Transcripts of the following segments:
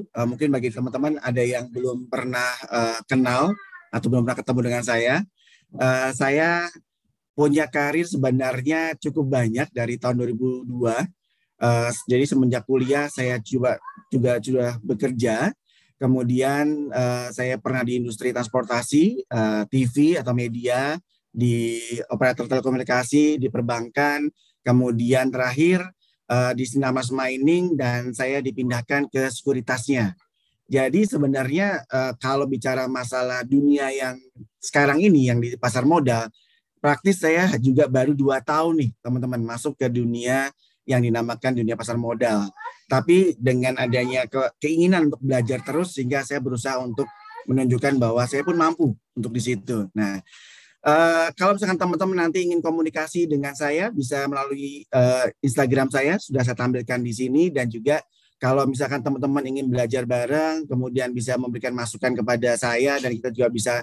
uh, mungkin bagi teman-teman ada yang belum pernah uh, kenal atau belum pernah ketemu dengan saya. Uh, saya punya karir sebenarnya cukup banyak dari tahun 2002. Uh, jadi semenjak kuliah saya juga juga sudah bekerja. Kemudian uh, saya pernah di industri transportasi, uh, TV atau media, di operator telekomunikasi, di perbankan. Kemudian terakhir uh, di Sinamas Mining dan saya dipindahkan ke sekuritasnya. Jadi sebenarnya uh, kalau bicara masalah dunia yang sekarang ini yang di pasar modal, praktis saya juga baru dua tahun nih teman-teman masuk ke dunia yang dinamakan dunia pasar modal. Tapi dengan adanya ke keinginan untuk belajar terus sehingga saya berusaha untuk menunjukkan bahwa saya pun mampu untuk di situ. Nah, Eh, kalau misalkan teman-teman nanti ingin komunikasi dengan saya, bisa melalui uh, Instagram saya, sudah saya tampilkan di sini, dan juga kalau misalkan teman-teman ingin belajar bareng, kemudian bisa memberikan masukan kepada saya, dan kita juga bisa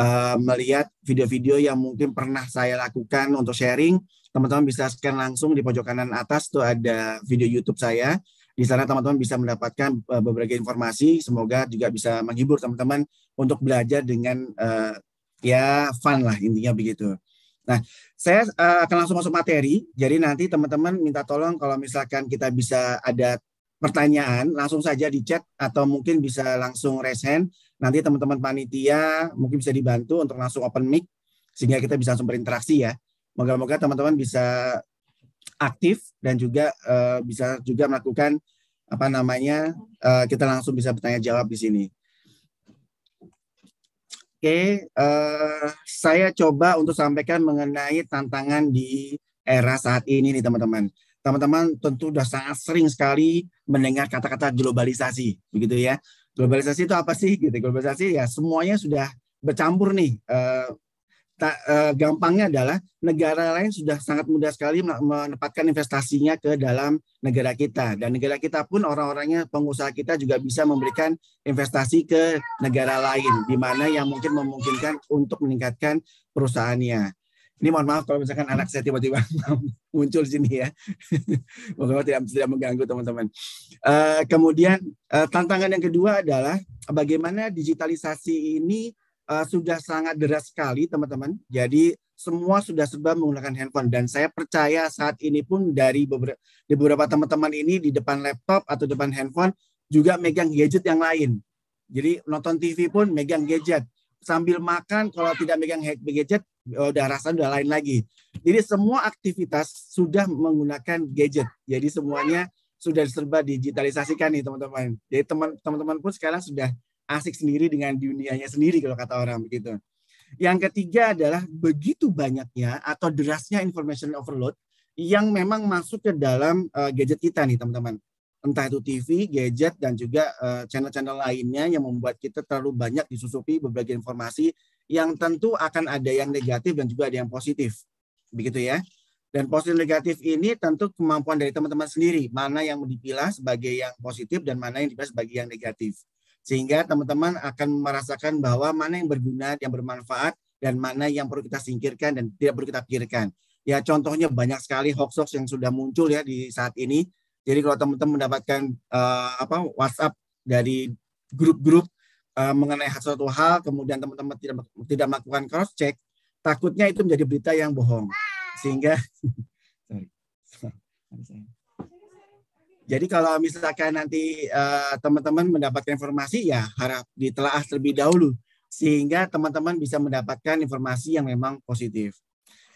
uh, melihat video-video yang mungkin pernah saya lakukan untuk sharing, teman-teman bisa scan langsung di pojok kanan atas, tuh ada video YouTube saya, di sana teman-teman bisa mendapatkan uh, berbagai informasi, semoga juga bisa menghibur teman-teman untuk belajar dengan uh, ya fun lah intinya begitu. Nah, saya uh, akan langsung masuk materi. Jadi nanti teman-teman minta tolong kalau misalkan kita bisa ada pertanyaan, langsung saja di chat atau mungkin bisa langsung raise hand. Nanti teman-teman panitia mungkin bisa dibantu untuk langsung open mic sehingga kita bisa langsung berinteraksi ya. Moga-moga teman-teman bisa aktif dan juga uh, bisa juga melakukan apa namanya uh, kita langsung bisa bertanya jawab di sini. Oke, uh, saya coba untuk sampaikan mengenai tantangan di era saat ini nih teman-teman. Teman-teman tentu sudah sangat sering sekali mendengar kata-kata globalisasi, begitu ya. Globalisasi itu apa sih? Gitu. Globalisasi ya semuanya sudah bercampur nih. Uh, ta, uh, gampangnya adalah negara lain sudah sangat mudah sekali menempatkan investasinya ke dalam negara kita dan negara kita pun orang-orangnya pengusaha kita juga bisa memberikan investasi ke negara lain di mana yang mungkin memungkinkan untuk meningkatkan perusahaannya. Ini mohon maaf kalau misalkan anak saya tiba-tiba muncul di sini ya. Moga tidak tidak mengganggu teman-teman. Uh, kemudian uh, tantangan yang kedua adalah bagaimana digitalisasi ini uh, sudah sangat deras sekali teman-teman. Jadi semua sudah serba menggunakan handphone dan saya percaya saat ini pun dari beberapa, beberapa teman-teman ini di depan laptop atau depan handphone juga megang gadget yang lain. Jadi nonton TV pun megang gadget. Sambil makan kalau tidak megang gadget eh, udah rasanya udah lain lagi. Jadi semua aktivitas sudah menggunakan gadget. Jadi semuanya sudah serba digitalisasikan nih teman-teman. Jadi teman-teman pun sekarang sudah asik sendiri dengan dunianya sendiri kalau kata orang begitu. Yang ketiga adalah begitu banyaknya atau derasnya information overload yang memang masuk ke dalam uh, gadget kita nih teman-teman. Entah itu TV, gadget, dan juga channel eh, channel-channel lainnya yang membuat kita terlalu banyak disusupi berbagai informasi yang tentu akan ada yang negatif dan juga ada yang positif. Begitu ya. Dan positif negatif ini tentu kemampuan dari teman-teman sendiri. Mana yang dipilah sebagai yang positif dan mana yang dipilah sebagai yang negatif. Sehingga teman-teman akan merasakan bahwa mana yang berguna, yang bermanfaat, dan mana yang perlu kita singkirkan dan tidak perlu kita pikirkan. Ya contohnya banyak sekali hoax-hoax yang sudah muncul ya di saat ini. Jadi kalau teman-teman mendapatkan uh, apa WhatsApp dari grup-grup uh, mengenai suatu hal, kemudian teman-teman tidak tidak melakukan cross check, takutnya itu menjadi berita yang bohong. Sehingga sorry. Jadi kalau misalkan nanti eh, teman-teman uh, mendapatkan informasi ya harap ditelaah terlebih dahulu sehingga teman-teman bisa mendapatkan informasi yang memang positif.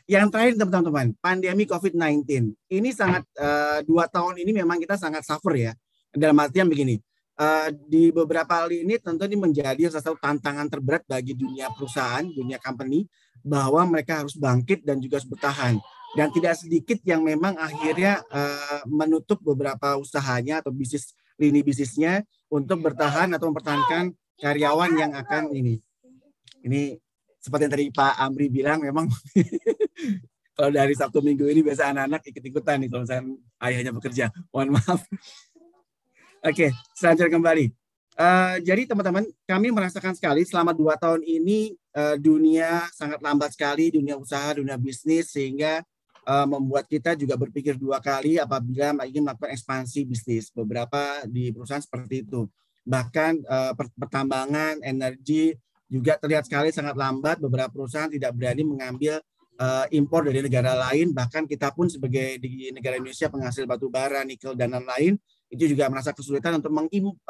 Yang terakhir teman-teman, pandemi COVID-19 ini sangat uh, dua tahun ini memang kita sangat suffer ya dalam artian begini. Uh, di beberapa hal ini tentu ini menjadi salah satu tantangan terberat bagi dunia perusahaan, dunia company bahwa mereka harus bangkit dan juga harus bertahan dan tidak sedikit yang memang akhirnya uh, menutup beberapa usahanya atau bisnis lini bisnisnya untuk bertahan atau mempertahankan karyawan yang akan ini ini seperti yang tadi Pak Amri bilang memang kalau dari Sabtu Minggu ini biasa anak-anak ikut-ikutan nih kalau saya ayahnya bekerja mohon maaf oke okay, selanjutnya kembali Uh, jadi teman-teman, kami merasakan sekali selama dua tahun ini uh, dunia sangat lambat sekali, dunia usaha, dunia bisnis, sehingga Eh, membuat kita juga berpikir dua kali apabila ingin melakukan ekspansi bisnis. Beberapa di perusahaan seperti itu. Bahkan eh, pertambangan, energi juga terlihat sekali sangat lambat. Beberapa perusahaan tidak berani mengambil eh, impor dari negara lain. Bahkan kita pun sebagai di negara Indonesia penghasil batu bara, nikel dan lain-lain itu juga merasa kesulitan untuk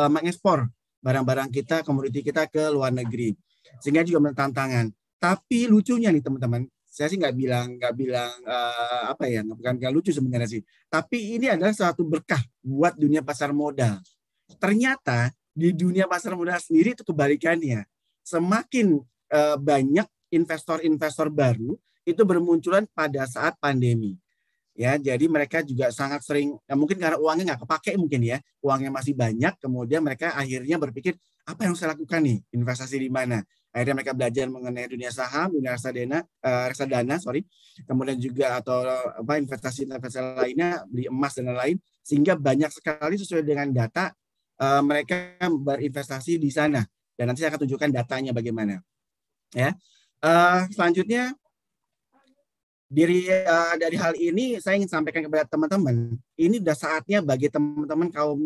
mengekspor barang-barang kita, komoditi kita ke luar negeri. Sehingga juga menantang tantangan. Tapi lucunya nih teman-teman, saya sih nggak bilang nggak bilang uh, apa ya bukan nggak lucu sebenarnya sih tapi ini adalah suatu berkah buat dunia pasar modal ternyata di dunia pasar modal sendiri itu kebalikannya semakin uh, banyak investor-investor baru itu bermunculan pada saat pandemi ya jadi mereka juga sangat sering ya mungkin karena uangnya nggak kepake mungkin ya uangnya masih banyak kemudian mereka akhirnya berpikir apa yang saya lakukan nih investasi di mana akhirnya mereka belajar mengenai dunia saham, dunia reksadana, uh, reksadana, sorry, kemudian juga atau apa investasi investasi lainnya, beli emas dan lain-lain, sehingga banyak sekali sesuai dengan data uh, mereka berinvestasi di sana. Dan nanti saya akan tunjukkan datanya bagaimana. Ya, uh, selanjutnya dari uh, dari hal ini saya ingin sampaikan kepada teman-teman, ini sudah saatnya bagi teman-teman kaum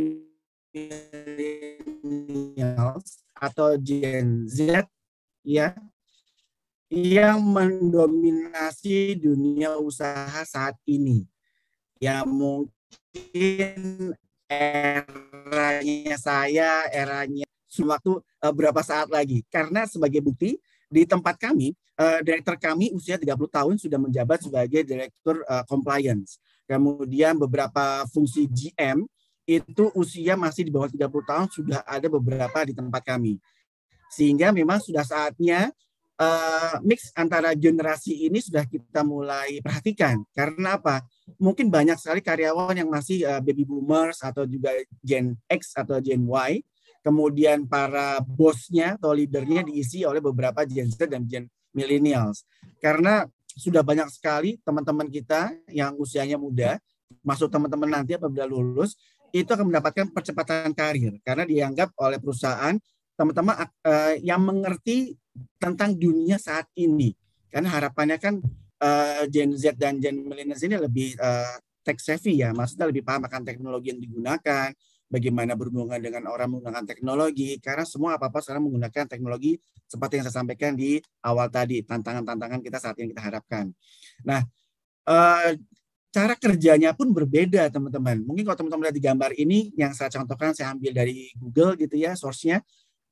millennials atau Gen Z ya yang mendominasi dunia usaha saat ini. Ya mungkin eranya saya, eranya waktu uh, eh, berapa saat lagi. Karena sebagai bukti di tempat kami, uh, direktur kami usia 30 tahun sudah menjabat sebagai direktur uh, compliance. Kemudian beberapa fungsi GM itu usia masih di bawah 30 tahun sudah ada beberapa di tempat kami. Sehingga memang sudah saatnya uh, mix antara generasi ini sudah kita mulai perhatikan. Karena apa? Mungkin banyak sekali karyawan yang masih uh, baby boomers atau juga Gen X atau Gen Y. Kemudian para bosnya atau leadernya diisi oleh beberapa Gen Z dan Gen millennials. Karena sudah banyak sekali teman-teman kita yang usianya muda, masuk teman-teman nanti apabila lulus, itu akan mendapatkan percepatan karir. Karena dianggap oleh perusahaan teman-teman uh, eh, yang mengerti tentang dunia saat ini. Karena harapannya kan uh, Gen Z dan Gen Millennials ini lebih uh, tech savvy ya, maksudnya lebih paham akan teknologi yang digunakan, bagaimana berhubungan dengan orang menggunakan teknologi, karena semua apa-apa sekarang menggunakan teknologi seperti yang saya sampaikan di awal tadi, tantangan-tantangan kita saat ini kita harapkan. Nah, cara kerjanya pun berbeda teman-teman. Mungkin kalau teman-teman lihat di gambar ini yang saya contohkan saya ambil dari Google gitu ya source-nya.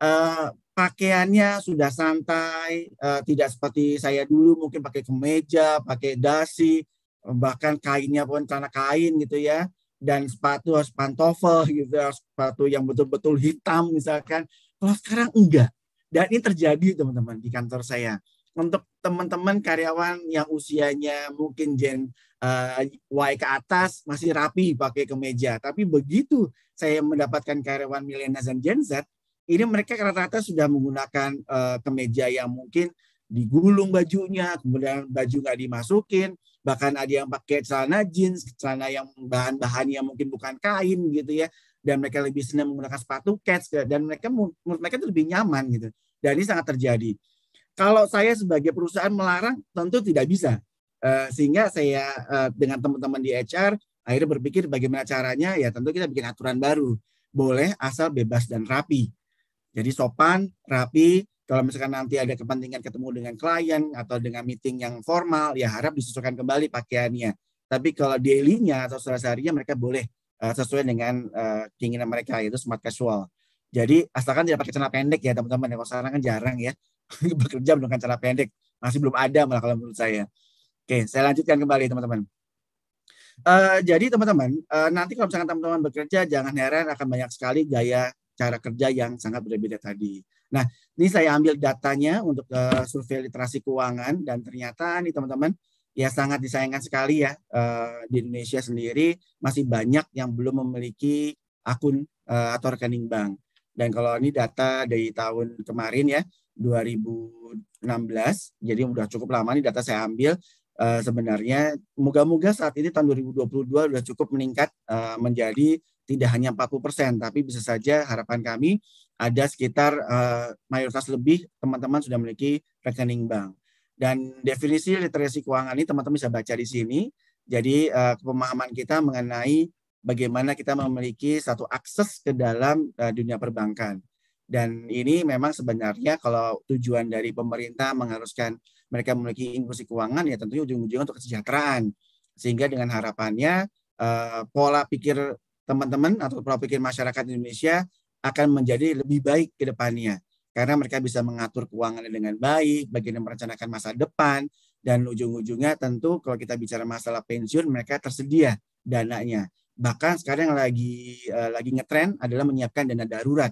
Eh, pakaiannya sudah santai, uh, tidak seperti saya dulu mungkin pakai kemeja, pakai dasi, bahkan kainnya pun karena kain gitu ya dan sepatu harus pantofel gitu harus sepatu yang betul-betul hitam misalkan kalau sekarang enggak dan ini terjadi teman-teman di kantor saya untuk teman-teman karyawan yang usianya mungkin gen uh, Y ke atas masih rapi pakai kemeja tapi begitu saya mendapatkan karyawan milenial dan Gen Z ini mereka rata-rata sudah menggunakan uh, kemeja yang mungkin digulung bajunya, kemudian baju nggak dimasukin, bahkan ada yang pakai celana jeans, celana yang bahan bahannya mungkin bukan kain gitu ya, dan mereka lebih senang menggunakan sepatu kets dan mereka menurut mereka itu lebih nyaman gitu, dan ini sangat terjadi. Kalau saya sebagai perusahaan melarang tentu tidak bisa, eh, sehingga saya eh, dengan teman-teman di HR akhirnya berpikir bagaimana caranya ya tentu kita bikin aturan baru, boleh asal bebas dan rapi jadi sopan, rapi, kalau misalkan nanti ada kepentingan ketemu dengan klien atau dengan meeting yang formal, ya harap disesuaikan kembali pakaiannya. Tapi kalau daily-nya atau sehari-harinya mereka boleh eh, sesuai dengan eh, keinginan mereka, yaitu smart casual. Jadi asalkan tidak pakai celana pendek ya teman-teman. Ya. Kalau sekarang kan jarang ya bekerja menggunakan celana pendek. Masih belum ada malah kalau menurut saya. Oke, saya lanjutkan kembali teman-teman. Uh, jadi teman-teman, uh, nanti kalau misalkan teman-teman bekerja, jangan heran akan banyak sekali gaya cara kerja yang sangat berbeda tadi. Nah, ini saya ambil datanya untuk uh, survei literasi keuangan dan ternyata nih teman-teman ya sangat disayangkan sekali ya uh, di Indonesia sendiri masih banyak yang belum memiliki akun uh, atau rekening bank. Dan kalau ini data dari tahun kemarin ya 2016, jadi sudah cukup lama nih data saya ambil. Uh, sebenarnya moga-moga saat ini tahun 2022 sudah cukup meningkat uh, menjadi tidak hanya 40%, tapi bisa saja harapan kami ada sekitar uh, mayoritas lebih teman-teman sudah memiliki rekening bank. Dan definisi literasi keuangan ini teman-teman bisa baca di sini. Jadi uh, pemahaman kita mengenai bagaimana kita memiliki satu akses ke dalam uh, dunia perbankan. Dan ini memang sebenarnya kalau tujuan dari pemerintah mengharuskan mereka memiliki inklusi keuangan ya tentunya ujung-ujungnya untuk kesejahteraan. Sehingga dengan harapannya uh, pola pikir teman-teman atau pola pikir masyarakat Indonesia akan menjadi lebih baik ke depannya. Karena mereka bisa mengatur keuangannya dengan baik, bagaimana merencanakan masa depan, dan ujung-ujungnya tentu kalau kita bicara masalah pensiun, mereka tersedia dananya. Bahkan sekarang yang lagi uh, lagi ngetren adalah menyiapkan dana darurat.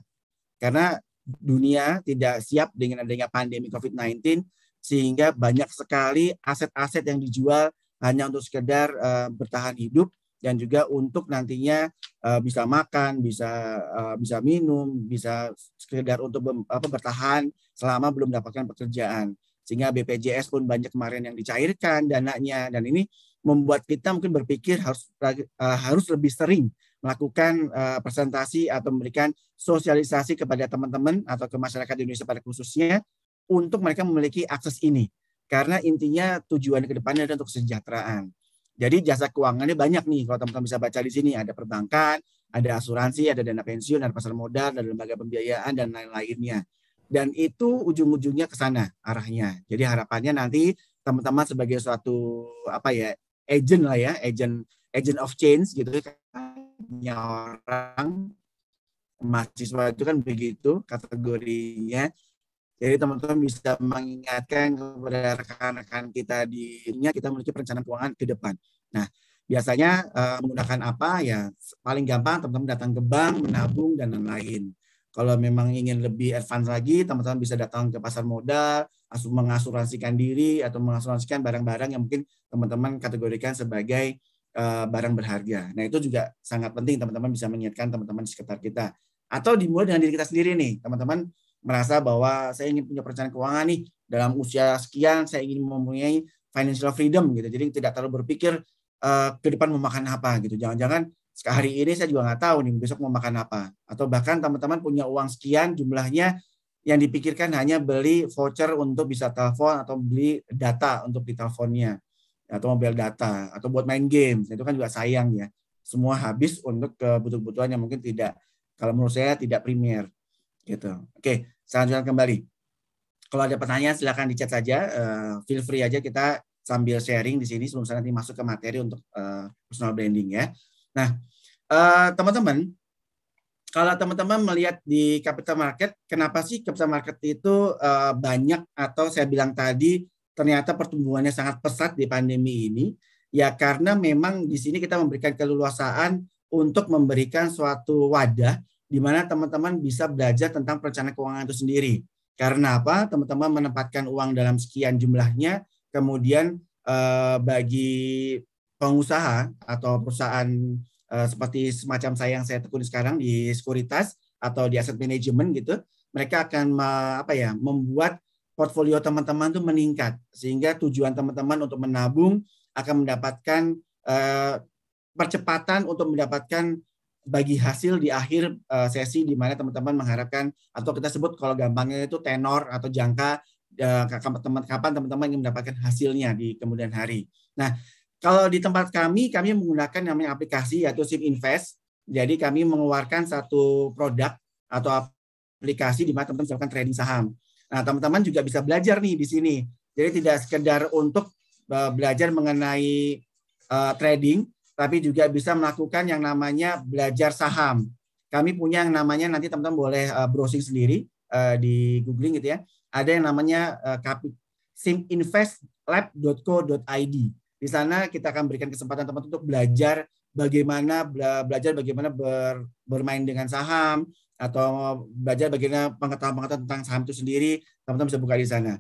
Karena dunia tidak siap dengan adanya pandemi COVID-19, sehingga banyak sekali aset-aset yang dijual hanya untuk sekedar uh, bertahan hidup dan juga untuk nantinya uh, bisa makan, bisa uh, bisa minum, bisa sekedar untuk bem, apa, bertahan selama belum mendapatkan pekerjaan. Sehingga BPJS pun banyak kemarin yang dicairkan dananya dan ini membuat kita mungkin berpikir harus uh, harus lebih sering melakukan uh, presentasi atau memberikan sosialisasi kepada teman-teman atau ke masyarakat di Indonesia pada khususnya untuk mereka memiliki akses ini. Karena intinya tujuan ke depannya adalah untuk kesejahteraan. Jadi jasa keuangannya banyak nih kalau teman-teman bisa baca di sini ada perbankan, ada asuransi, ada dana pensiun, ada pasar modal, ada lembaga pembiayaan dan lain-lainnya. Dan itu ujung-ujungnya ke sana arahnya. Jadi harapannya nanti teman-teman sebagai suatu apa ya agent lah ya, agent agent of change gitu ya orang mahasiswa itu kan begitu kategorinya jadi teman-teman bisa mengingatkan kepada rekan-rekan kita di dunia kita memiliki perencanaan keuangan ke depan. Nah, biasanya uh, menggunakan apa ya paling gampang teman-teman datang ke bank, menabung dan lain-lain. Kalau memang ingin lebih advance lagi, teman-teman bisa datang ke pasar modal, mengasuransikan diri atau mengasuransikan barang-barang yang mungkin teman-teman kategorikan sebagai uh, barang berharga. Nah, itu juga sangat penting teman-teman bisa mengingatkan teman-teman di sekitar kita atau dimulai dengan diri kita sendiri nih teman-teman merasa bahwa saya ingin punya perencanaan keuangan nih dalam usia sekian saya ingin mempunyai financial freedom gitu. Jadi tidak terlalu berpikir uh, ke depan mau makan apa gitu. Jangan-jangan hari ini saya juga nggak tahu nih besok mau makan apa. Atau bahkan teman-teman punya uang sekian jumlahnya yang dipikirkan hanya beli voucher untuk bisa telepon atau beli data untuk di teleponnya atau mobile data atau buat main game itu kan juga sayang ya semua habis untuk kebutuhan-kebutuhan yang mungkin tidak kalau menurut saya tidak primer Gitu. Oke, lanjutkan kembali. Kalau ada pertanyaan silahkan dicat saja, uh, feel free aja kita sambil sharing di sini sebelum saya nanti masuk ke materi untuk uh, personal branding ya. Nah, eh, teman-teman, uh, kalau teman-teman melihat di capital market, kenapa sih capital market itu uh, banyak atau saya bilang tadi ternyata pertumbuhannya sangat pesat di pandemi ini? Ya karena memang di sini kita memberikan keleluasaan untuk memberikan suatu wadah di mana teman-teman bisa belajar tentang perencanaan keuangan itu sendiri. Karena apa? Teman-teman menempatkan uang dalam sekian jumlahnya, kemudian eh, bagi pengusaha atau perusahaan eh, seperti semacam saya yang saya tekuni sekarang di sekuritas atau di aset manajemen gitu, mereka akan apa ya membuat portfolio teman-teman itu meningkat sehingga tujuan teman-teman untuk menabung akan mendapatkan eh, percepatan untuk mendapatkan bagi hasil di akhir eh, sesi di mana teman-teman mengharapkan atau kita sebut kalau gampangnya itu tenor atau jangka uh, kapan teman-teman ingin mendapatkan hasilnya di kemudian hari. Nah, kalau di tempat kami kami menggunakan namanya aplikasi yaitu Sim Invest. Jadi kami mengeluarkan satu produk atau aplikasi di mana teman-teman bisa melakukan trading saham. Nah, teman-teman juga bisa belajar nih di sini. Jadi tidak sekedar untuk eh, belajar mengenai trading, tapi juga bisa melakukan yang namanya belajar saham. Kami punya yang namanya nanti teman-teman boleh eh, browsing sendiri eh, di googling gitu ya. Ada yang namanya eh, siminvestlab.co.id. Di sana kita akan berikan kesempatan teman-teman untuk belajar bagaimana belajar bagaimana bermain dengan saham atau belajar bagaimana pengetahuan-pengetahuan tentang saham itu sendiri, teman-teman bisa buka di sana.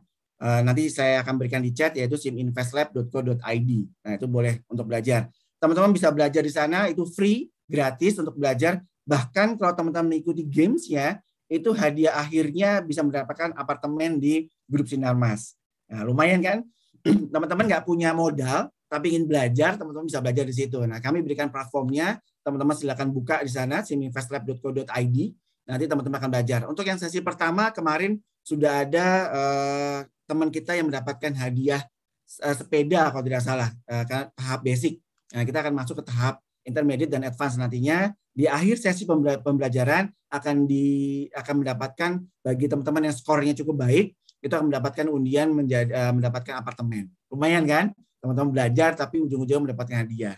nanti saya akan berikan di chat yaitu siminvestlab.co.id. Nah, itu boleh untuk belajar. Teman-teman bisa belajar di sana, itu free, gratis untuk belajar. Bahkan kalau teman-teman mengikuti games ya, itu hadiah akhirnya bisa mendapatkan apartemen di grup Sinar Mas. Nah, lumayan kan? teman-teman nggak punya modal, tapi ingin belajar, teman-teman bisa belajar di situ. Nah, kami berikan platformnya, teman-teman silakan buka di sana, siminvestlab.co.id. Nanti teman-teman akan belajar. Untuk yang sesi pertama kemarin sudah ada eh, teman kita yang mendapatkan hadiah eh, sepeda kalau tidak salah, eh, kan, tahap basic. Nah, kita akan masuk ke tahap intermediate dan advance nantinya. Di akhir sesi pembelajaran akan di akan mendapatkan bagi teman-teman yang skornya cukup baik itu akan mendapatkan undian menjadi eh, mendapatkan apartemen. Lumayan kan? Teman-teman belajar tapi ujung ujung mendapatkan hadiah.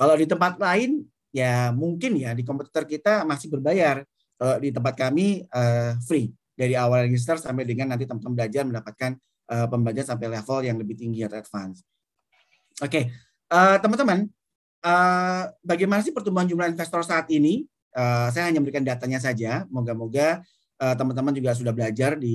Kalau di tempat lain ya mungkin ya di komputer kita masih berbayar. Kalau di tempat kami eh, free dari awal register sampai dengan nanti teman-teman belajar mendapatkan eh, pembelajaran sampai level yang lebih tinggi atau advance. Oke, Eh, teman-teman, uh, bagaimana sih pertumbuhan jumlah investor saat ini? Uh, saya hanya memberikan datanya saja. Moga-moga teman-teman uh, juga sudah belajar di,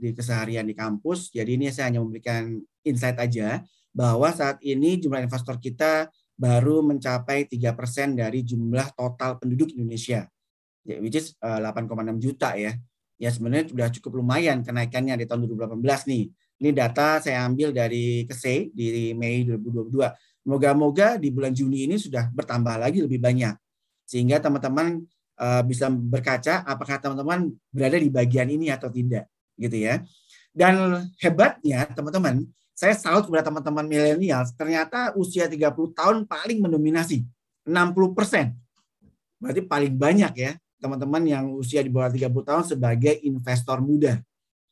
di keseharian di kampus. Jadi ini saya hanya memberikan insight aja bahwa saat ini jumlah investor kita baru mencapai tiga persen dari jumlah total penduduk Indonesia. Ya, which is uh, 8,6 juta ya. Ya sebenarnya sudah cukup lumayan kenaikannya di tahun 2018 nih. Ini data saya ambil dari KESE di Mei 2022. Moga-moga di bulan Juni ini sudah bertambah lagi lebih banyak. Sehingga teman-teman eh, bisa berkaca apakah teman-teman berada di bagian ini atau tidak gitu ya. Dan hebatnya teman-teman, saya salut kepada teman-teman milenial, ternyata usia 30 tahun paling mendominasi, 60 persen. Berarti paling banyak ya teman-teman yang usia di bawah 30 tahun sebagai investor muda.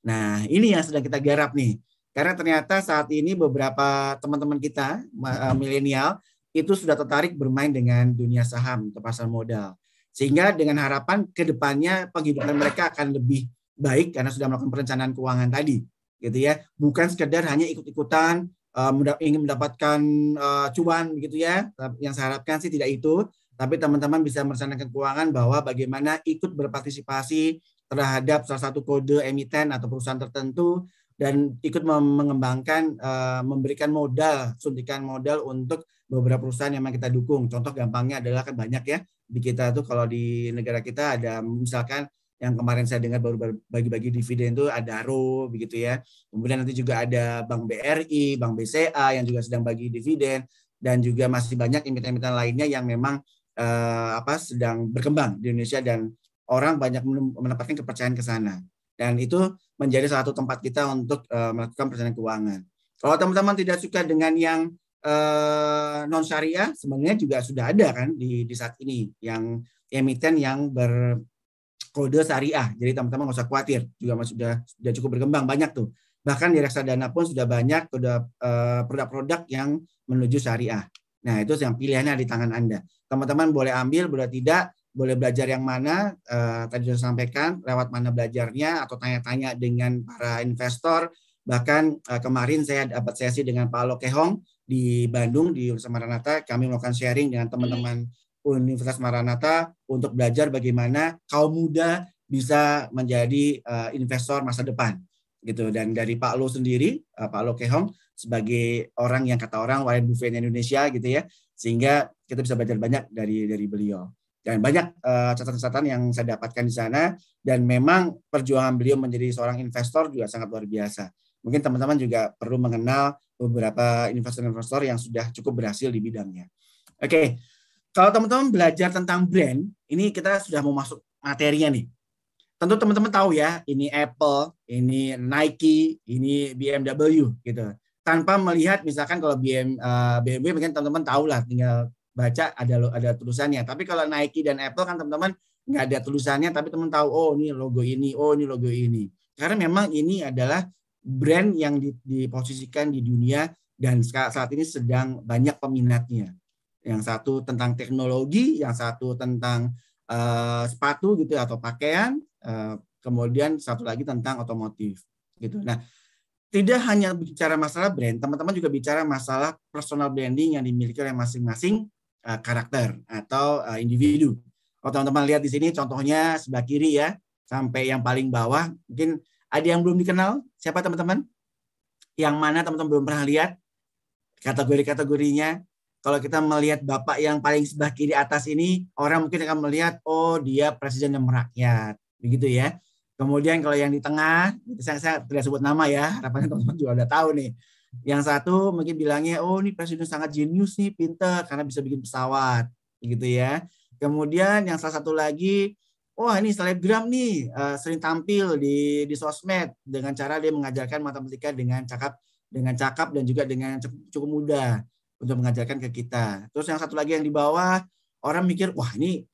Nah, ini yang sedang kita garap nih. Karena ternyata saat ini beberapa teman-teman kita uh, milenial itu sudah tertarik bermain dengan dunia saham atau pasar modal. Sehingga dengan harapan ke depannya penghidupan mereka akan lebih baik karena sudah melakukan perencanaan keuangan tadi, gitu ya. Bukan sekedar hanya ikut-ikutan uh, ingin mendapatkan uh, cuan gitu ya. Yang saya harapkan sih tidak itu, tapi teman-teman bisa merencanakan keuangan bahwa bagaimana ikut berpartisipasi terhadap salah satu kode emiten atau perusahaan tertentu dan ikut mengembangkan uh, memberikan modal suntikan modal untuk beberapa perusahaan yang memang kita dukung contoh gampangnya adalah kan banyak ya di kita tuh kalau di negara kita ada misalkan yang kemarin saya dengar baru bagi-bagi dividen itu ada RO begitu ya kemudian nanti juga ada Bank BRI Bank BCA yang juga sedang bagi dividen dan juga masih banyak emiten-emiten lainnya yang memang uh, apa sedang berkembang di Indonesia dan orang banyak mendapatkan kepercayaan ke sana dan itu menjadi salah satu tempat kita untuk uh, melakukan perencanaan keuangan. Kalau teman-teman tidak suka dengan yang uh, eh, non syariah, sebenarnya juga sudah ada kan di, di saat ini yang emiten yang berkode syariah. Jadi teman-teman nggak usah khawatir, juga masih sudah sudah cukup berkembang banyak tuh. Bahkan di reksadana pun sudah banyak eh, produk-produk uh, yang menuju syariah. Nah, itu yang pilihannya di tangan Anda. Teman-teman boleh ambil, boleh tidak, boleh belajar yang mana uh, tadi sudah sampaikan lewat mana belajarnya atau tanya-tanya dengan para investor bahkan uh, kemarin saya dapat sesi dengan Pak Lokehong di Bandung di Universitas Maranatha kami melakukan sharing dengan teman-teman Universitas Maranatha untuk belajar bagaimana kaum muda bisa menjadi uh, investor masa depan gitu dan dari Pak Lo sendiri uh, Pak Lo Kehong sebagai orang yang kata orang Warren Buffett Indonesia gitu ya sehingga kita bisa belajar banyak dari dari beliau dan banyak eh, catatan-catatan uh, yang saya dapatkan di sana dan memang perjuangan beliau menjadi seorang investor juga sangat luar biasa. Mungkin teman-teman juga perlu mengenal beberapa investor-investor yang sudah cukup berhasil di bidangnya. Oke, okay. kalau teman-teman belajar tentang brand, ini kita sudah mau masuk materinya nih. Tentu teman-teman tahu ya, ini Apple, ini Nike, ini BMW gitu. Tanpa melihat misalkan kalau BM, uh, eh, BMW mungkin teman-teman tahu lah tinggal baca ada ada tulisannya. Tapi kalau Nike dan Apple kan teman-teman nggak ada tulisannya, tapi teman tahu oh ini logo ini, oh ini logo ini. Karena memang ini adalah brand yang diposisikan di dunia dan saat ini sedang banyak peminatnya. Yang satu tentang teknologi, yang satu tentang uh, sepatu gitu ya, atau pakaian, uh, kemudian satu lagi tentang otomotif gitu. Nah, tidak hanya bicara masalah brand, teman-teman juga bicara masalah personal branding yang dimiliki oleh masing-masing Eh, karakter atau uh, individu. Kalau teman-teman lihat di sini contohnya sebelah kiri ya, sampai yang paling bawah. Mungkin ada yang belum dikenal, siapa teman-teman? Yang mana teman-teman belum pernah lihat kategori-kategorinya. Kalau kita melihat bapak yang paling sebelah kiri atas ini, orang mungkin akan melihat, oh dia presiden dan merakyat. Begitu ya. Kemudian kalau yang di tengah, saya, saya tidak sebut nama ya, harapannya teman-teman juga udah tahu nih. Yang satu mungkin bilangnya, oh ini presiden sangat jenius nih, pinter karena bisa bikin pesawat, gitu ya. Kemudian yang salah satu lagi, oh, ini selebgram nih uh, sering tampil di di sosmed dengan cara dia mengajarkan matematika dengan cakap dengan cakap dan juga dengan cukup, mudah untuk mengajarkan ke kita. Terus yang satu lagi yang di bawah orang mikir wah ini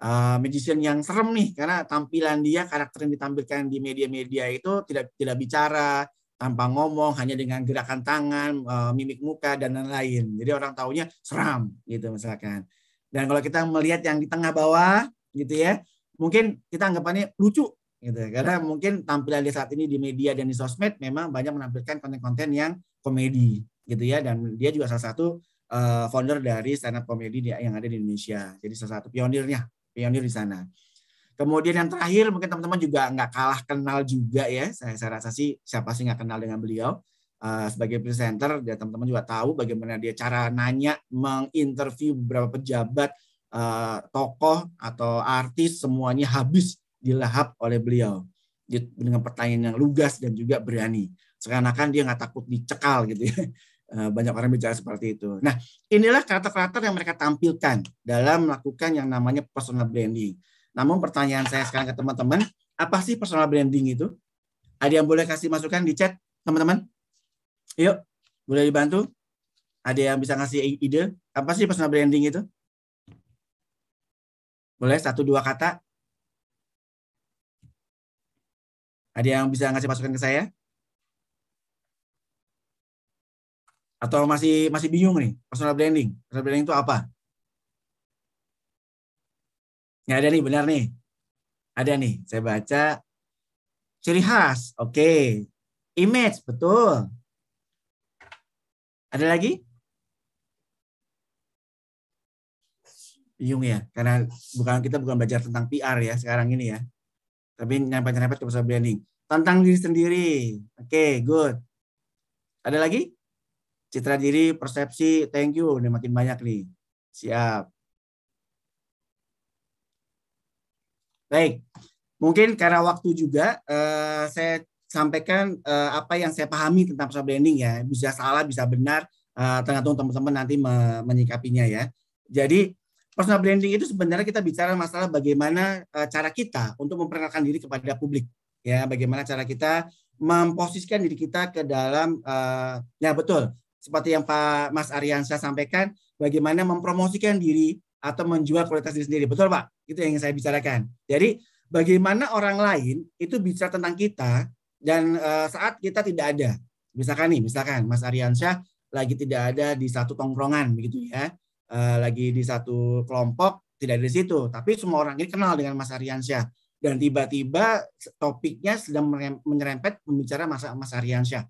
uh, magician yang serem nih karena tampilan dia karakter yang ditampilkan di media-media itu tidak tidak bicara tanpa ngomong hanya dengan gerakan tangan, eh, mimik muka dan lain-lain. Jadi orang taunya seram gitu misalkan. Dan kalau kita melihat yang di tengah bawah gitu ya, mungkin kita anggapannya lucu gitu karena ya. mungkin tampilan dia saat ini di media dan di sosmed memang banyak menampilkan konten-konten yang komedi gitu ya dan dia juga salah satu eh, founder dari stand up komedi yang ada di Indonesia. Jadi salah satu pionirnya, pionir di sana. Kemudian yang terakhir mungkin teman-teman juga nggak kalah kenal juga ya. Saya, saya rasa sih siapa sih nggak kenal dengan beliau uh, sebagai presenter. ya, teman-teman juga tahu bagaimana dia cara nanya, menginterview beberapa pejabat, uh, tokoh atau artis semuanya habis dilahap oleh beliau dengan pertanyaan yang lugas dan juga berani. Seakan-akan dia nggak takut dicekal gitu ya eh, banyak orang bicara seperti itu. Nah, inilah karakter-karakter yang mereka tampilkan dalam melakukan yang namanya personal branding. Namun pertanyaan saya sekarang ke teman-teman, apa sih personal branding itu? Ada yang boleh kasih masukan di chat, teman-teman? Yuk, boleh dibantu? Ada yang bisa ngasih ide? Apa sih personal branding itu? Boleh satu dua kata? Ada yang bisa ngasih masukan ke saya? Atau masih masih bingung nih personal branding? Personal branding itu apa? Nggak ada nih, benar nih. Ada nih, saya baca. Ciri khas, oke. Okay. Image, betul. Ada lagi? Bingung ya, karena bukan kita bukan belajar tentang PR ya sekarang ini ya. Tapi nyampe-nyampe ke personal branding. tentang diri sendiri. Oke, okay, good. Ada lagi? Citra diri, persepsi, thank you. Ini makin banyak nih. Siap. Baik, mungkin karena waktu juga uh, saya sampaikan uh, apa yang saya pahami tentang personal branding ya. Bisa salah, bisa benar, uh, tergantung teman-teman nanti me menyikapinya ya. Jadi personal branding itu sebenarnya kita bicara masalah bagaimana uh, cara kita untuk memperkenalkan diri kepada publik ya, bagaimana cara kita memposisikan diri kita ke dalam uh, ya betul seperti yang Pak Mas Aryansa sampaikan bagaimana mempromosikan diri atau menjual kualitas diri sendiri. Betul Pak? Itu yang saya bicarakan. Jadi bagaimana orang lain itu bicara tentang kita dan uh, saat kita tidak ada. Misalkan nih, misalkan Mas Aryansyah lagi tidak ada di satu tongkrongan begitu ya. Uh, lagi di satu kelompok tidak ada di situ, tapi semua orang ini kenal dengan Mas Aryansyah dan tiba-tiba topiknya sedang menyerempet membicara Mas Mas Aryansyah.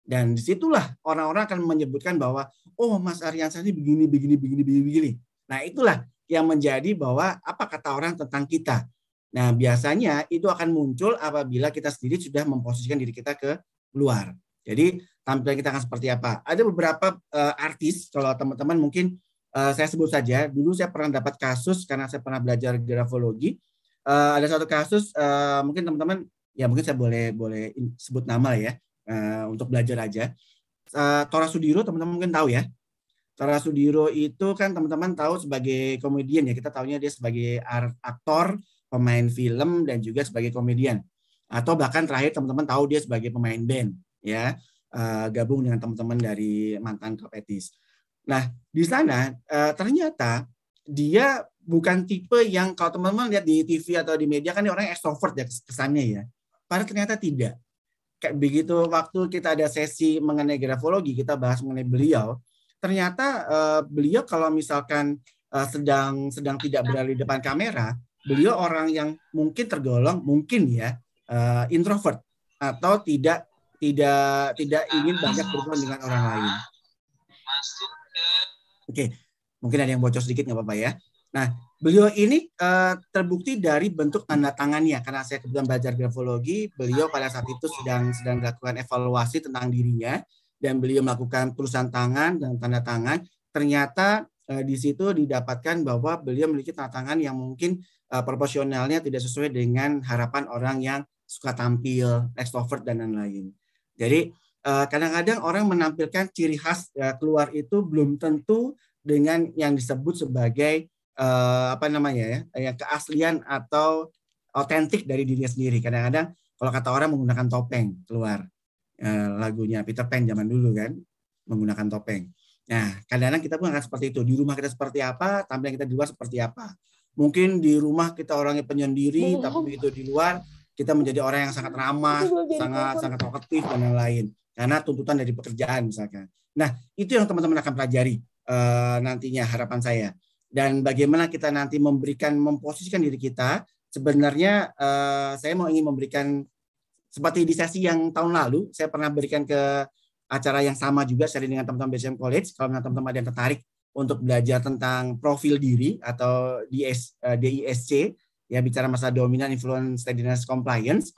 Dan disitulah orang-orang akan menyebutkan bahwa oh Mas Aryansyah ini begini begini begini begini begini. Nah, itulah yang menjadi bahwa apa kata orang tentang kita. Nah, biasanya itu akan muncul apabila kita sendiri sudah memposisikan diri kita ke luar. Jadi, tampilan kita akan seperti apa. Ada beberapa uh, artis, kalau teman-teman mungkin uh, saya sebut saja, dulu saya pernah dapat kasus karena saya pernah belajar grafologi. Uh, ada satu kasus, uh, mungkin teman-teman, ya mungkin saya boleh boleh sebut nama ya, uh, untuk belajar aja. Uh, Tora Sudiro, teman-teman mungkin tahu ya, Tara Sudiro itu kan teman-teman tahu sebagai komedian ya, kita tahunya dia sebagai art aktor, pemain film dan juga sebagai komedian. Atau bahkan terakhir teman-teman tahu dia sebagai pemain band ya, eh, gabung dengan teman-teman dari mantan Kopetis. Nah, di sana eh, ternyata dia bukan tipe yang kalau teman-teman lihat di TV atau di media kan orang extrovert ya kesannya ya. Padahal ternyata tidak. Kayak begitu waktu kita ada sesi mengenai grafologi, kita bahas mengenai beliau, ternyata uh, beliau kalau misalkan uh, sedang sedang tidak berada di depan kamera, beliau orang yang mungkin tergolong mungkin ya uh, introvert atau tidak tidak tidak ingin banyak berhubungan dengan orang lain. Oke, okay. mungkin ada yang bocor sedikit nggak apa-apa ya. Nah, beliau ini uh, terbukti dari bentuk tanda tangannya karena saya kebetulan belajar grafologi, beliau pada saat itu sedang sedang melakukan evaluasi tentang dirinya dan beliau melakukan tulisan tangan dan tanda tangan ternyata eh, di situ didapatkan bahwa beliau memiliki tanda tangan yang mungkin eh, proporsionalnya tidak sesuai dengan harapan orang yang suka tampil extrovert dan lain-lain jadi eh, kadang-kadang orang menampilkan ciri khas eh, keluar itu belum tentu dengan yang disebut sebagai eh, apa namanya ya yang keaslian atau otentik dari dirinya sendiri kadang-kadang kalau kata orang menggunakan topeng keluar Eh, lagunya Peter Pan zaman dulu kan menggunakan topeng. Nah, kadang-kadang kita pun akan seperti itu. Di rumah kita seperti apa, tampilan kita di luar seperti apa. Mungkin di rumah kita orangnya penyendiri, tapi begitu di luar kita menjadi orang yang sangat ramah, sangat sangat talkative dan lain-lain. Karena tuntutan dari pekerjaan misalkan. Nah, itu yang teman-teman akan pelajari eh, nantinya harapan saya. Dan bagaimana kita nanti memberikan memposisikan diri kita. Sebenarnya eh, saya mau ingin memberikan seperti di sesi yang tahun lalu, saya pernah berikan ke acara yang sama juga sharing dengan teman-teman BSM College. Kalau teman-teman ada yang tertarik untuk belajar tentang profil diri atau DS, eh, DISC, ya bicara masalah dominan, influence, steadiness, compliance,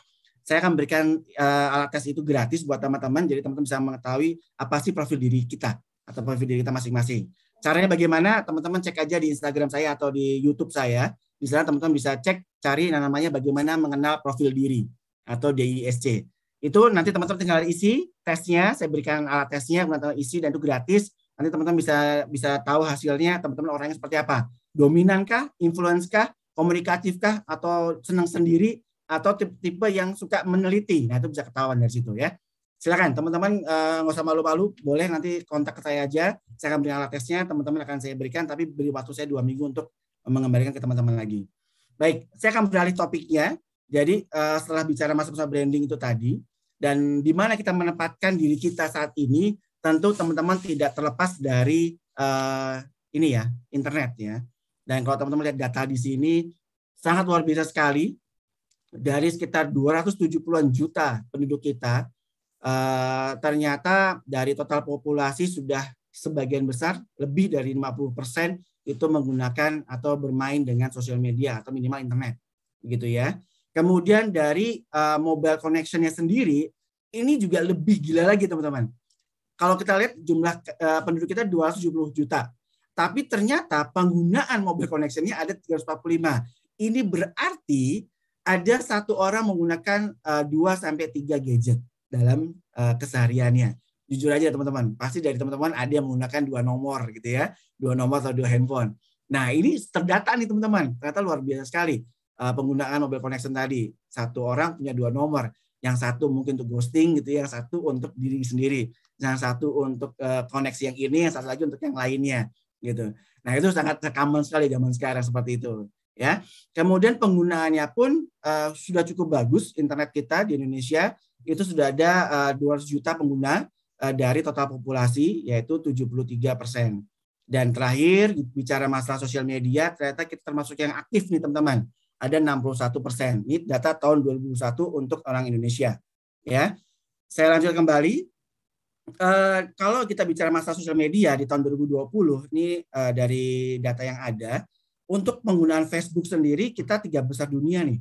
saya akan berikan uh, alat tes itu gratis buat teman-teman. Jadi teman-teman bisa mengetahui apa sih profil diri kita atau profil diri kita masing-masing. Caranya bagaimana? Teman-teman cek aja di Instagram saya atau di YouTube saya. Misalnya teman-teman bisa cek, cari namanya bagaimana mengenal profil diri atau DISC. Itu nanti teman-teman tinggal isi tesnya, saya berikan alat tesnya, teman-teman isi dan itu gratis. Nanti teman-teman bisa bisa tahu hasilnya teman-teman orangnya seperti apa. Dominankah, influenskah, komunikatifkah, atau senang sendiri, atau tipe-tipe yang suka meneliti. Nah itu bisa ketahuan dari situ ya. Silakan teman-teman eh, nggak -teman, usah malu-malu, boleh nanti kontak ke saya aja. Saya akan berikan alat tesnya, teman-teman akan saya berikan, tapi beri waktu saya dua minggu untuk mengembalikan ke teman-teman lagi. Baik, saya akan beralih topiknya. Jadi uh, setelah bicara masa-masa branding itu tadi dan di mana kita menempatkan diri kita saat ini, tentu teman-teman tidak terlepas dari uh, ini ya internet ya. Dan kalau teman-teman lihat data di sini sangat luar biasa sekali dari sekitar 270-an juta penduduk kita uh, ternyata dari total populasi sudah sebagian besar lebih dari 50% persen itu menggunakan atau bermain dengan sosial media atau minimal internet gitu ya. Kemudian dari uh, mobile connectionnya sendiri, ini juga lebih gila lagi teman-teman. Kalau kita lihat jumlah uh, penduduk kita 270 juta, tapi ternyata penggunaan mobile connectionnya ada 345. Ini berarti ada satu orang menggunakan uh, eh, 2 sampai 3 gadget dalam uh, kesehariannya. Jujur aja teman-teman, pasti dari teman-teman ada yang menggunakan dua nomor gitu ya, dua nomor atau dua handphone. Nah ini terdata nih teman-teman, ternyata luar biasa sekali Eh, penggunaan mobile connection tadi. Satu orang punya dua nomor. Yang satu mungkin untuk ghosting gitu ya, yang satu untuk diri sendiri. Yang satu untuk eh, koneksi yang ini, yang satu lagi untuk yang lainnya gitu. Nah, itu sangat common sekali zaman sekarang seperti itu ya. Kemudian penggunaannya pun uh, sudah cukup bagus internet kita di Indonesia itu sudah ada uh, 200 juta pengguna uh, dari total populasi yaitu 73 persen. Dan terakhir bicara masalah sosial media ternyata kita termasuk yang aktif nih teman-teman ada 61 persen. Ini data tahun 2021 untuk orang Indonesia. Ya, saya lanjut kembali. E, kalau kita bicara masalah sosial media di tahun 2020, ini e, dari data yang ada, untuk penggunaan Facebook sendiri kita tiga besar dunia nih.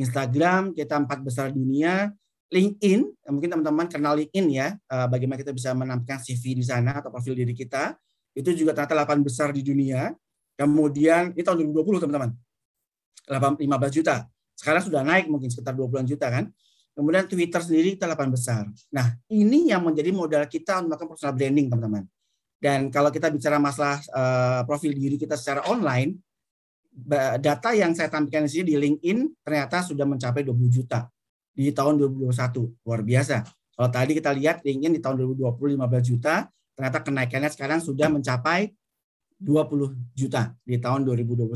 Instagram kita empat besar dunia, LinkedIn, mungkin teman-teman kenal LinkedIn ya, e, bagaimana kita bisa menampilkan CV di sana atau profil diri kita, itu juga ternyata delapan besar di dunia. Kemudian, ini tahun 2020 teman-teman, 15 juta. Sekarang sudah naik mungkin sekitar 20 juta kan. Kemudian Twitter sendiri kita 8 besar. Nah, ini yang menjadi modal kita untuk melakukan personal branding, teman-teman. Dan kalau kita bicara masalah uh, profil diri kita secara online, data yang saya tampilkan di sini di LinkedIn ternyata sudah mencapai 20 juta di tahun 2021. Luar biasa. Kalau tadi kita lihat LinkedIn di tahun 2020 15 juta, ternyata kenaikannya sekarang sudah mencapai 20 juta di tahun 2021.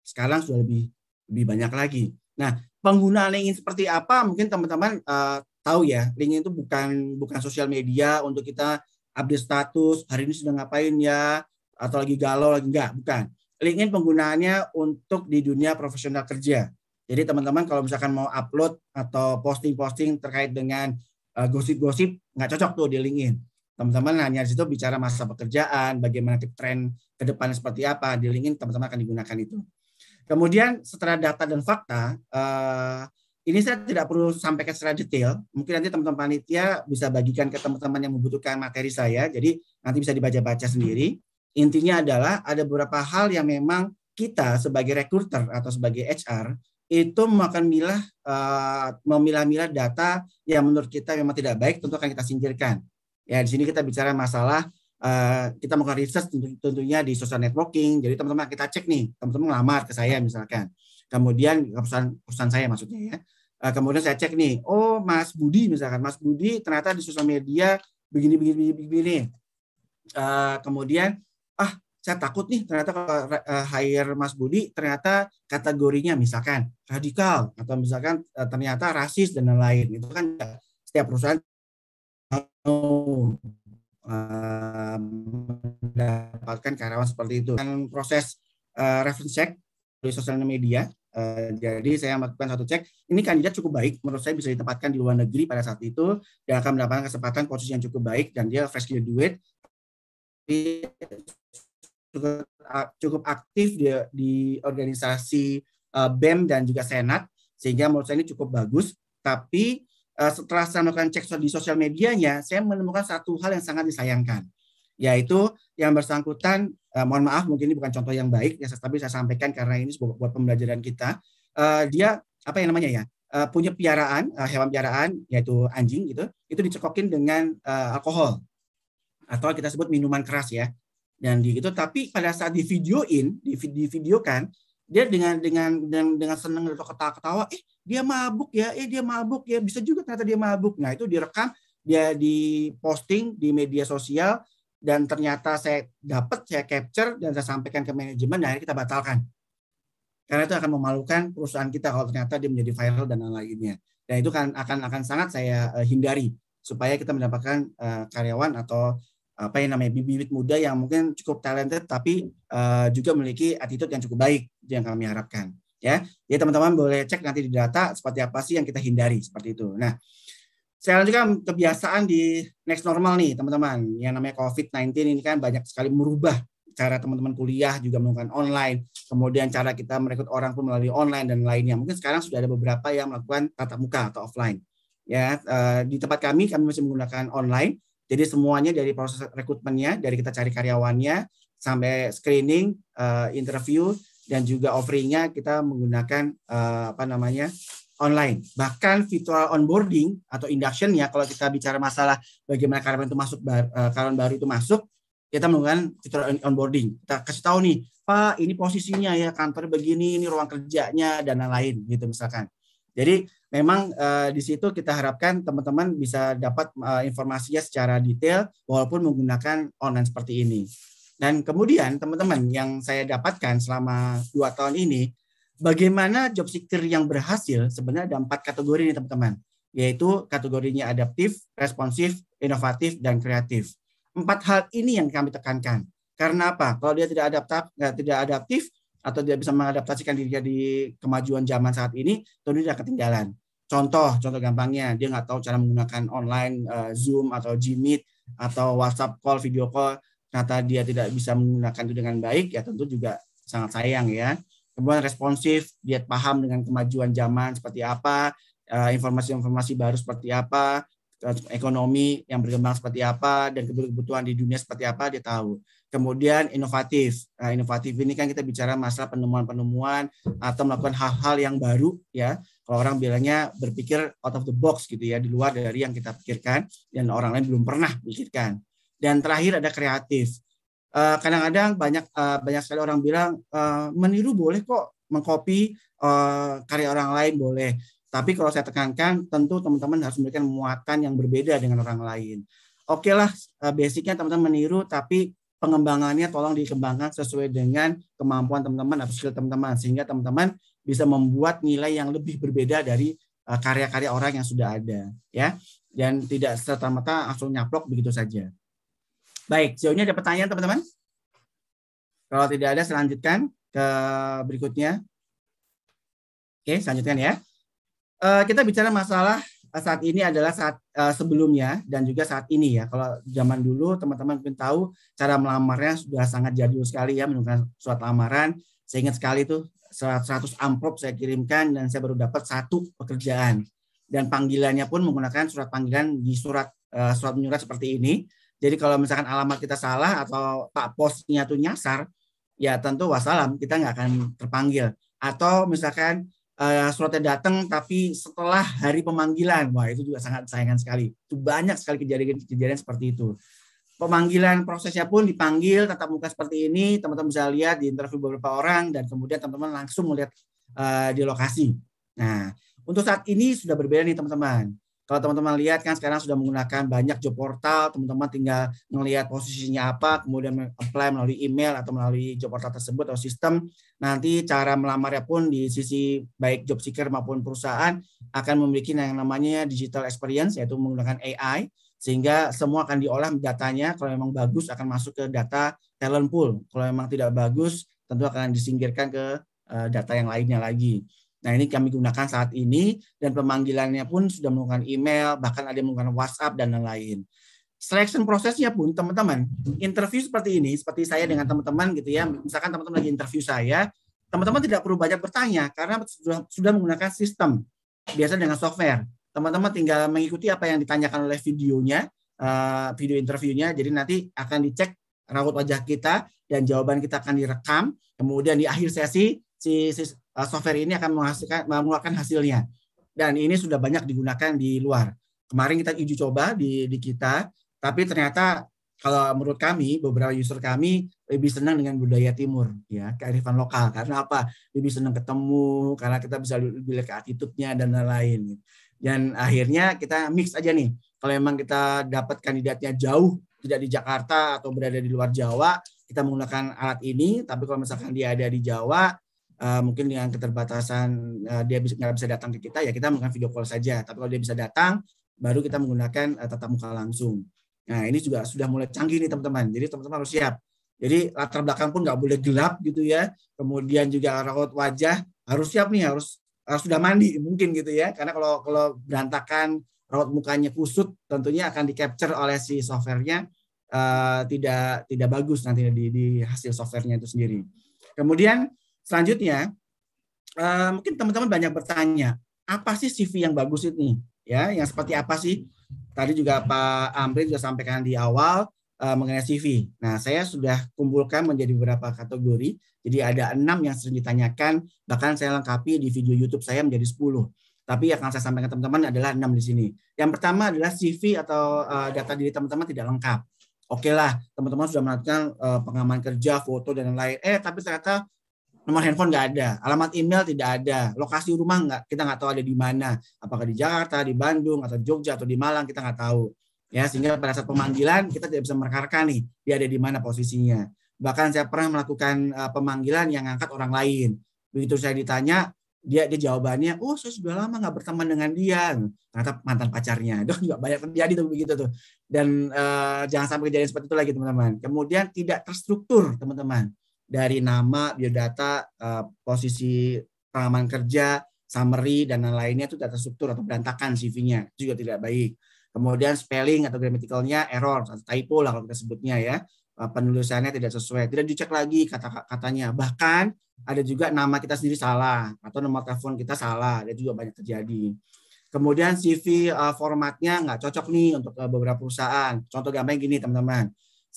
Sekarang sudah lebih lebih banyak lagi. Nah, penggunaan LinkedIn seperti apa? Mungkin teman-teman uh, tahu ya, LinkedIn itu bukan bukan sosial media untuk kita update status, hari ini sudah ngapain ya, atau lagi galau, lagi enggak, bukan. LinkedIn penggunaannya untuk di dunia profesional kerja. Jadi teman-teman kalau misalkan mau upload atau posting-posting terkait dengan uh, gosip-gosip, nggak cocok tuh di LinkedIn. Teman-teman hanya di situ bicara masa pekerjaan, bagaimana tren ke depan seperti apa, di LinkedIn teman-teman akan digunakan itu. Kemudian setelah data dan fakta, eh, ini saya tidak perlu sampaikan secara detail. Mungkin nanti teman-teman panitia bisa bagikan ke teman-teman yang membutuhkan materi saya. Jadi nanti bisa dibaca-baca sendiri. Intinya adalah ada beberapa hal yang memang kita sebagai rekruter atau sebagai HR itu akan milah uh, memilah-milah data yang menurut kita memang tidak baik tentu akan kita singkirkan. Ya, di sini kita bicara masalah Uh, kita melakukan research tentu, tentunya di social networking. Jadi teman-teman kita cek nih, teman-teman ngelamar ke saya misalkan. Kemudian perusahaan, perusahaan saya maksudnya ya. Uh, kemudian saya cek nih, oh Mas Budi misalkan, Mas Budi ternyata di sosial media begini begini begini. begini. Uh, kemudian ah saya takut nih ternyata kalau hire Mas Budi ternyata kategorinya misalkan radikal atau misalkan uh, ternyata rasis dan lain-lain. Itu kan setiap perusahaan Eh, mendapatkan karyawan seperti itu. Dan proses uh, reference check di sosial media, uh, jadi saya melakukan satu cek, ini kandidat cukup baik, menurut saya bisa ditempatkan di luar negeri pada saat itu, dia akan mendapatkan kesempatan posisi yang cukup baik, dan dia fresh graduate, cukup, cukup aktif di, di organisasi uh, BEM dan juga Senat, sehingga menurut saya ini cukup bagus, tapi Eh, setelah saya melakukan cek di sosial medianya, saya menemukan satu hal yang sangat disayangkan, yaitu yang bersangkutan, eh, mohon maaf mungkin ini bukan contoh yang baik, ya, tapi saya sampaikan karena ini sebuah buat pembelajaran kita, eh, dia apa yang namanya ya, punya piaraan, hewan piaraan, yaitu anjing gitu, itu dicekokin dengan alkohol atau kita sebut minuman keras ya, dan di gitu, tapi pada saat divideoin, divideokan, dia dengan dengan dengan, dengan senang atau ketawa-ketawa eh dia mabuk ya eh dia mabuk ya bisa juga ternyata dia mabuk nah itu direkam dia di posting di media sosial dan ternyata saya dapat saya capture dan saya sampaikan ke manajemen nah kita batalkan karena itu akan memalukan perusahaan kita kalau ternyata dia menjadi viral dan lain-lainnya dan itu kan akan akan sangat saya eh, hindari supaya kita mendapatkan eh, karyawan atau apa yang namanya bibit-bibit muda yang mungkin cukup talented tapi uh, juga memiliki attitude yang cukup baik yang kami harapkan ya. ya teman-teman boleh cek nanti di data seperti apa sih yang kita hindari seperti itu. Nah, saya lanjutkan kebiasaan di next normal nih teman-teman yang namanya COVID-19 ini kan banyak sekali merubah cara teman-teman kuliah juga melakukan online kemudian cara kita merekrut orang pun melalui online dan lainnya mungkin sekarang sudah ada beberapa yang melakukan tatap muka atau offline ya eh, di tempat kami kami masih menggunakan online jadi semuanya dari proses rekrutmennya, dari kita cari karyawannya sampai screening, uh, interview dan juga offeringnya kita menggunakan uh, apa namanya online. Bahkan virtual onboarding atau induction inductionnya kalau kita bicara masalah bagaimana karyawan itu masuk bar, uh, karyawan baru itu masuk, kita menggunakan virtual onboarding. Kita kasih tahu nih, Pak, ini posisinya ya kantor begini, ini ruang kerjanya dan lain-lain gitu misalkan. Jadi memang uh, di situ kita harapkan teman-teman bisa dapat uh, informasinya secara detail walaupun menggunakan online seperti ini. Dan kemudian teman-teman yang saya dapatkan selama dua tahun ini, bagaimana job seeker yang berhasil sebenarnya ada empat kategori nih teman-teman, yaitu kategorinya adaptif, responsif, inovatif, dan kreatif. Empat hal ini yang kami tekankan. Karena apa? Kalau dia tidak adaptif, eh, tidak adaptif, atau tidak bisa mengadaptasikan diri di kemajuan zaman saat ini, tentu dia ketinggalan. Contoh, contoh gampangnya, dia nggak tahu cara menggunakan online uh, Zoom atau Gmeet atau WhatsApp call, video call, ternyata dia tidak bisa menggunakan itu dengan baik, ya tentu juga sangat sayang ya. Kemudian responsif, dia paham dengan kemajuan zaman seperti apa, informasi eh, informasi-informasi baru seperti apa, eh, ekonomi yang berkembang seperti apa, dan kebutuhan di dunia seperti apa, dia tahu kemudian inovatif. Nah, inovatif ini kan kita bicara masalah penemuan-penemuan atau melakukan hal-hal yang baru ya. Kalau orang bilangnya berpikir out of the box gitu ya, di luar dari yang kita pikirkan dan orang lain belum pernah pikirkan. Dan terakhir ada kreatif. Eh, kadang-kadang banyak eh, banyak sekali orang bilang eh, meniru boleh kok, mengcopy karya orang lain boleh. Tapi kalau saya tekankan, tentu teman-teman harus memberikan muatan yang berbeda dengan orang lain. Oke okay lah, basicnya teman-teman meniru, tapi pengembangannya tolong dikembangkan sesuai dengan kemampuan teman-teman atau skill teman-teman sehingga teman-teman bisa membuat nilai yang lebih berbeda dari eh, karya-karya orang yang sudah ada ya dan tidak serta merta langsung nyaplok begitu saja. Baik, sejauh ini ada pertanyaan teman-teman? Kalau tidak ada, selanjutkan ke berikutnya. Oke, selanjutkan ya. Eh, kita bicara masalah saat ini adalah saat uh, sebelumnya dan juga saat ini ya. Kalau zaman dulu teman-teman mungkin tahu cara melamarnya sudah sangat jadul sekali ya menunjukkan surat lamaran. Saya ingat sekali itu 100 amplop saya kirimkan dan saya baru dapat satu pekerjaan. Dan panggilannya pun menggunakan surat panggilan di surat uh, surat menyurat seperti ini. Jadi kalau misalkan alamat kita salah atau pak posnya tuh nyasar, ya tentu wassalam kita nggak akan terpanggil. Atau misalkan uh, suratnya datang tapi setelah hari pemanggilan wah itu juga sangat sayangan sekali itu banyak sekali kejadian-kejadian seperti itu pemanggilan prosesnya pun dipanggil tatap muka seperti ini teman-teman bisa lihat di interview beberapa orang dan kemudian teman-teman langsung melihat uh, di lokasi nah untuk saat ini sudah berbeda nih teman-teman kalau teman-teman lihat kan sekarang sudah menggunakan banyak job portal, teman-teman tinggal melihat posisinya apa, kemudian apply melalui email atau melalui job portal tersebut atau sistem. Nanti cara melamarnya pun di sisi baik job seeker maupun perusahaan akan memiliki yang namanya digital experience yaitu menggunakan AI sehingga semua akan diolah datanya kalau memang bagus akan masuk ke data talent pool. Kalau memang tidak bagus tentu akan disingkirkan ke eh, data yang lainnya lagi. Nah ini kami gunakan saat ini dan pemanggilannya pun sudah menggunakan email, bahkan ada yang menggunakan WhatsApp dan lain-lain. Selection prosesnya pun teman-teman, interview seperti ini, seperti saya dengan teman-teman gitu ya, misalkan teman-teman lagi interview saya, teman-teman tidak perlu banyak bertanya karena sudah, sudah menggunakan sistem, biasa dengan software. Teman-teman tinggal mengikuti apa yang ditanyakan oleh videonya, eh, video interviewnya, jadi nanti akan dicek raut wajah kita dan jawaban kita akan direkam. Kemudian di akhir sesi si, si Eh, software ini akan menghasilkan mengeluarkan hasilnya. Dan ini sudah banyak digunakan di luar. Kemarin kita uji coba di, di kita, tapi ternyata kalau menurut kami beberapa user kami lebih senang dengan budaya timur ya kearifan lokal karena apa lebih senang ketemu karena kita bisa lebih ke attitude-nya dan lain-lain dan akhirnya kita mix aja nih kalau memang kita dapat kandidatnya jauh tidak di Jakarta atau berada di luar Jawa kita menggunakan alat ini tapi kalau misalkan dia ada di Jawa Eh, mungkin dengan keterbatasan uh, dia bisa nggak bisa datang ke kita ya kita menggunakan video call saja tapi kalau dia bisa datang baru kita menggunakan uh, tatap muka langsung nah ini juga sudah mulai canggih nih teman-teman jadi teman-teman harus siap jadi latar belakang pun nggak boleh gelap gitu ya kemudian juga raut wajah harus siap nih harus harus sudah mandi mungkin gitu ya karena kalau kalau berantakan raut mukanya kusut tentunya akan di capture oleh si softwarenya uh, tidak tidak bagus nantinya di, di hasil softwarenya itu sendiri kemudian Selanjutnya, uh, mungkin teman-teman banyak bertanya, apa sih CV yang bagus ini? Ya, yang seperti apa sih? Tadi juga Pak Amri juga sampaikan di awal uh, mengenai CV. Nah, saya sudah kumpulkan menjadi beberapa kategori. Jadi ada enam yang sering ditanyakan, bahkan saya lengkapi di video YouTube saya menjadi 10. Tapi yang akan saya sampaikan teman-teman adalah enam di sini. Yang pertama adalah CV atau uh, data diri teman-teman tidak lengkap oke okay lah teman-teman sudah melakukan uh, pengaman kerja foto dan lain-lain eh tapi ternyata nomor handphone nggak ada, alamat email tidak ada, lokasi rumah nggak kita nggak tahu ada di mana, apakah di Jakarta, di Bandung, atau Jogja, atau di Malang kita nggak tahu. Ya, sehingga pada saat pemanggilan kita tidak bisa merekarkan nih dia ada di mana posisinya. Bahkan saya pernah melakukan uh, pemanggilan yang angkat orang lain. Begitu saya ditanya, dia dia jawabannya, oh saya sudah lama nggak berteman dengan dia. Ternyata mantan pacarnya. Itu juga banyak terjadi tuh begitu tuh. Dan uh, jangan sampai kejadian seperti itu lagi teman-teman. Kemudian tidak terstruktur teman-teman dari nama, biodata, eh, posisi pengalaman kerja, summary dan lain-lainnya itu data struktur atau berantakan CV-nya itu juga tidak baik. Kemudian spelling atau grammaticalnya error atau typo lah kalau kita sebutnya ya eh, penulisannya tidak sesuai, tidak dicek lagi kata-katanya. Bahkan ada juga nama kita sendiri salah atau nomor telepon kita salah, itu juga banyak terjadi. Kemudian CV uh, eh, formatnya nggak cocok nih untuk uh, beberapa perusahaan. Contoh gampang gini teman-teman,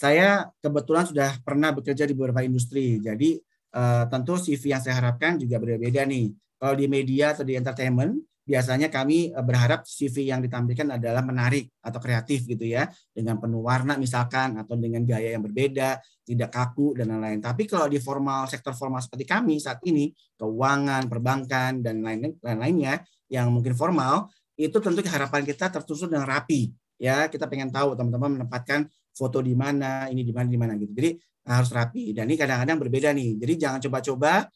saya kebetulan sudah pernah bekerja di beberapa industri, jadi uh, tentu CV yang saya harapkan juga berbeda-beda nih. Kalau di media atau di entertainment, biasanya kami eh, berharap CV yang ditampilkan adalah menarik atau kreatif gitu ya dengan penuh warna misalkan atau dengan gaya yang berbeda tidak kaku dan lain-lain tapi kalau di formal sektor formal seperti kami saat ini keuangan perbankan dan lain-lainnya yang mungkin formal itu tentu harapan kita tertusun dengan rapi ya kita pengen tahu teman-teman menempatkan foto di mana, ini di mana, di mana gitu. Jadi nah, harus rapi. Dan ini kadang-kadang berbeda nih. Jadi jangan coba-coba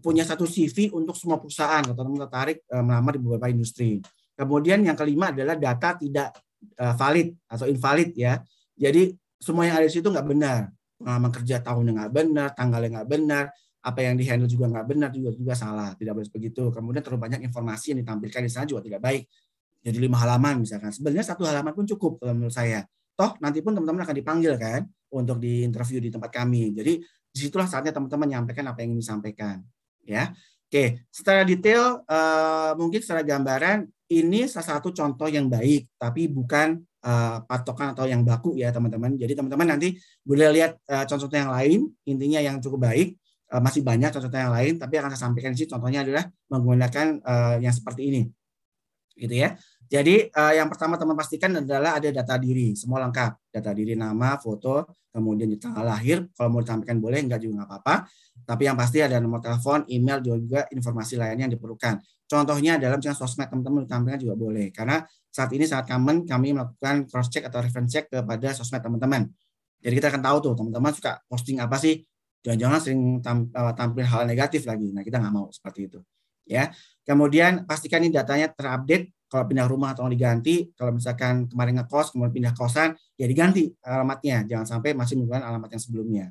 punya satu CV untuk semua perusahaan atau teman tertarik eh, melamar di beberapa industri. Kemudian yang kelima adalah data tidak eh, valid atau invalid ya. Jadi semua yang ada di situ nggak benar. Pengalaman kerja tahunnya nggak benar, tanggalnya nggak benar, apa yang dihandle juga nggak benar juga juga salah. Tidak boleh begitu. Kemudian terlalu banyak informasi yang ditampilkan di sana juga tidak baik. Jadi lima halaman misalkan. Sebenarnya satu halaman pun cukup menurut saya toh nanti pun teman-teman akan dipanggil kan untuk diinterview di tempat kami. Jadi disitulah saatnya teman-teman menyampaikan apa yang ingin disampaikan. Ya, oke. Secara detail, uh, mungkin secara gambaran ini salah satu contoh yang baik, tapi bukan uh, patokan atau yang baku ya teman-teman. Jadi teman-teman nanti boleh lihat uh, eh, contoh-contoh yang lain. Intinya yang cukup baik, masih banyak contoh-contoh yang lain, tapi akan saya sampaikan sih Contohnya adalah menggunakan yang seperti ini, gitu ya. Jadi uh, yang pertama teman pastikan adalah ada data diri, semua lengkap. Data diri, nama, foto, kemudian tanggal lahir. Kalau mau ditampilkan boleh, enggak juga enggak apa-apa. Tapi yang pasti ada nomor telepon, email, juga informasi lainnya yang diperlukan. Contohnya dalam misalnya sosmed teman-teman ditampilkan juga boleh. Karena saat ini saat common kami melakukan cross-check atau reference check kepada sosmed teman-teman. Jadi kita akan tahu tuh teman-teman suka posting apa sih. Jangan-jangan sering eh, tampil hal negatif lagi. Nah kita nggak mau seperti itu. Ya, kemudian pastikan ini datanya terupdate kalau pindah rumah atau diganti kalau misalkan kemarin ngekos kemudian pindah kosan ya diganti alamatnya jangan sampai masih menggunakan alamat yang sebelumnya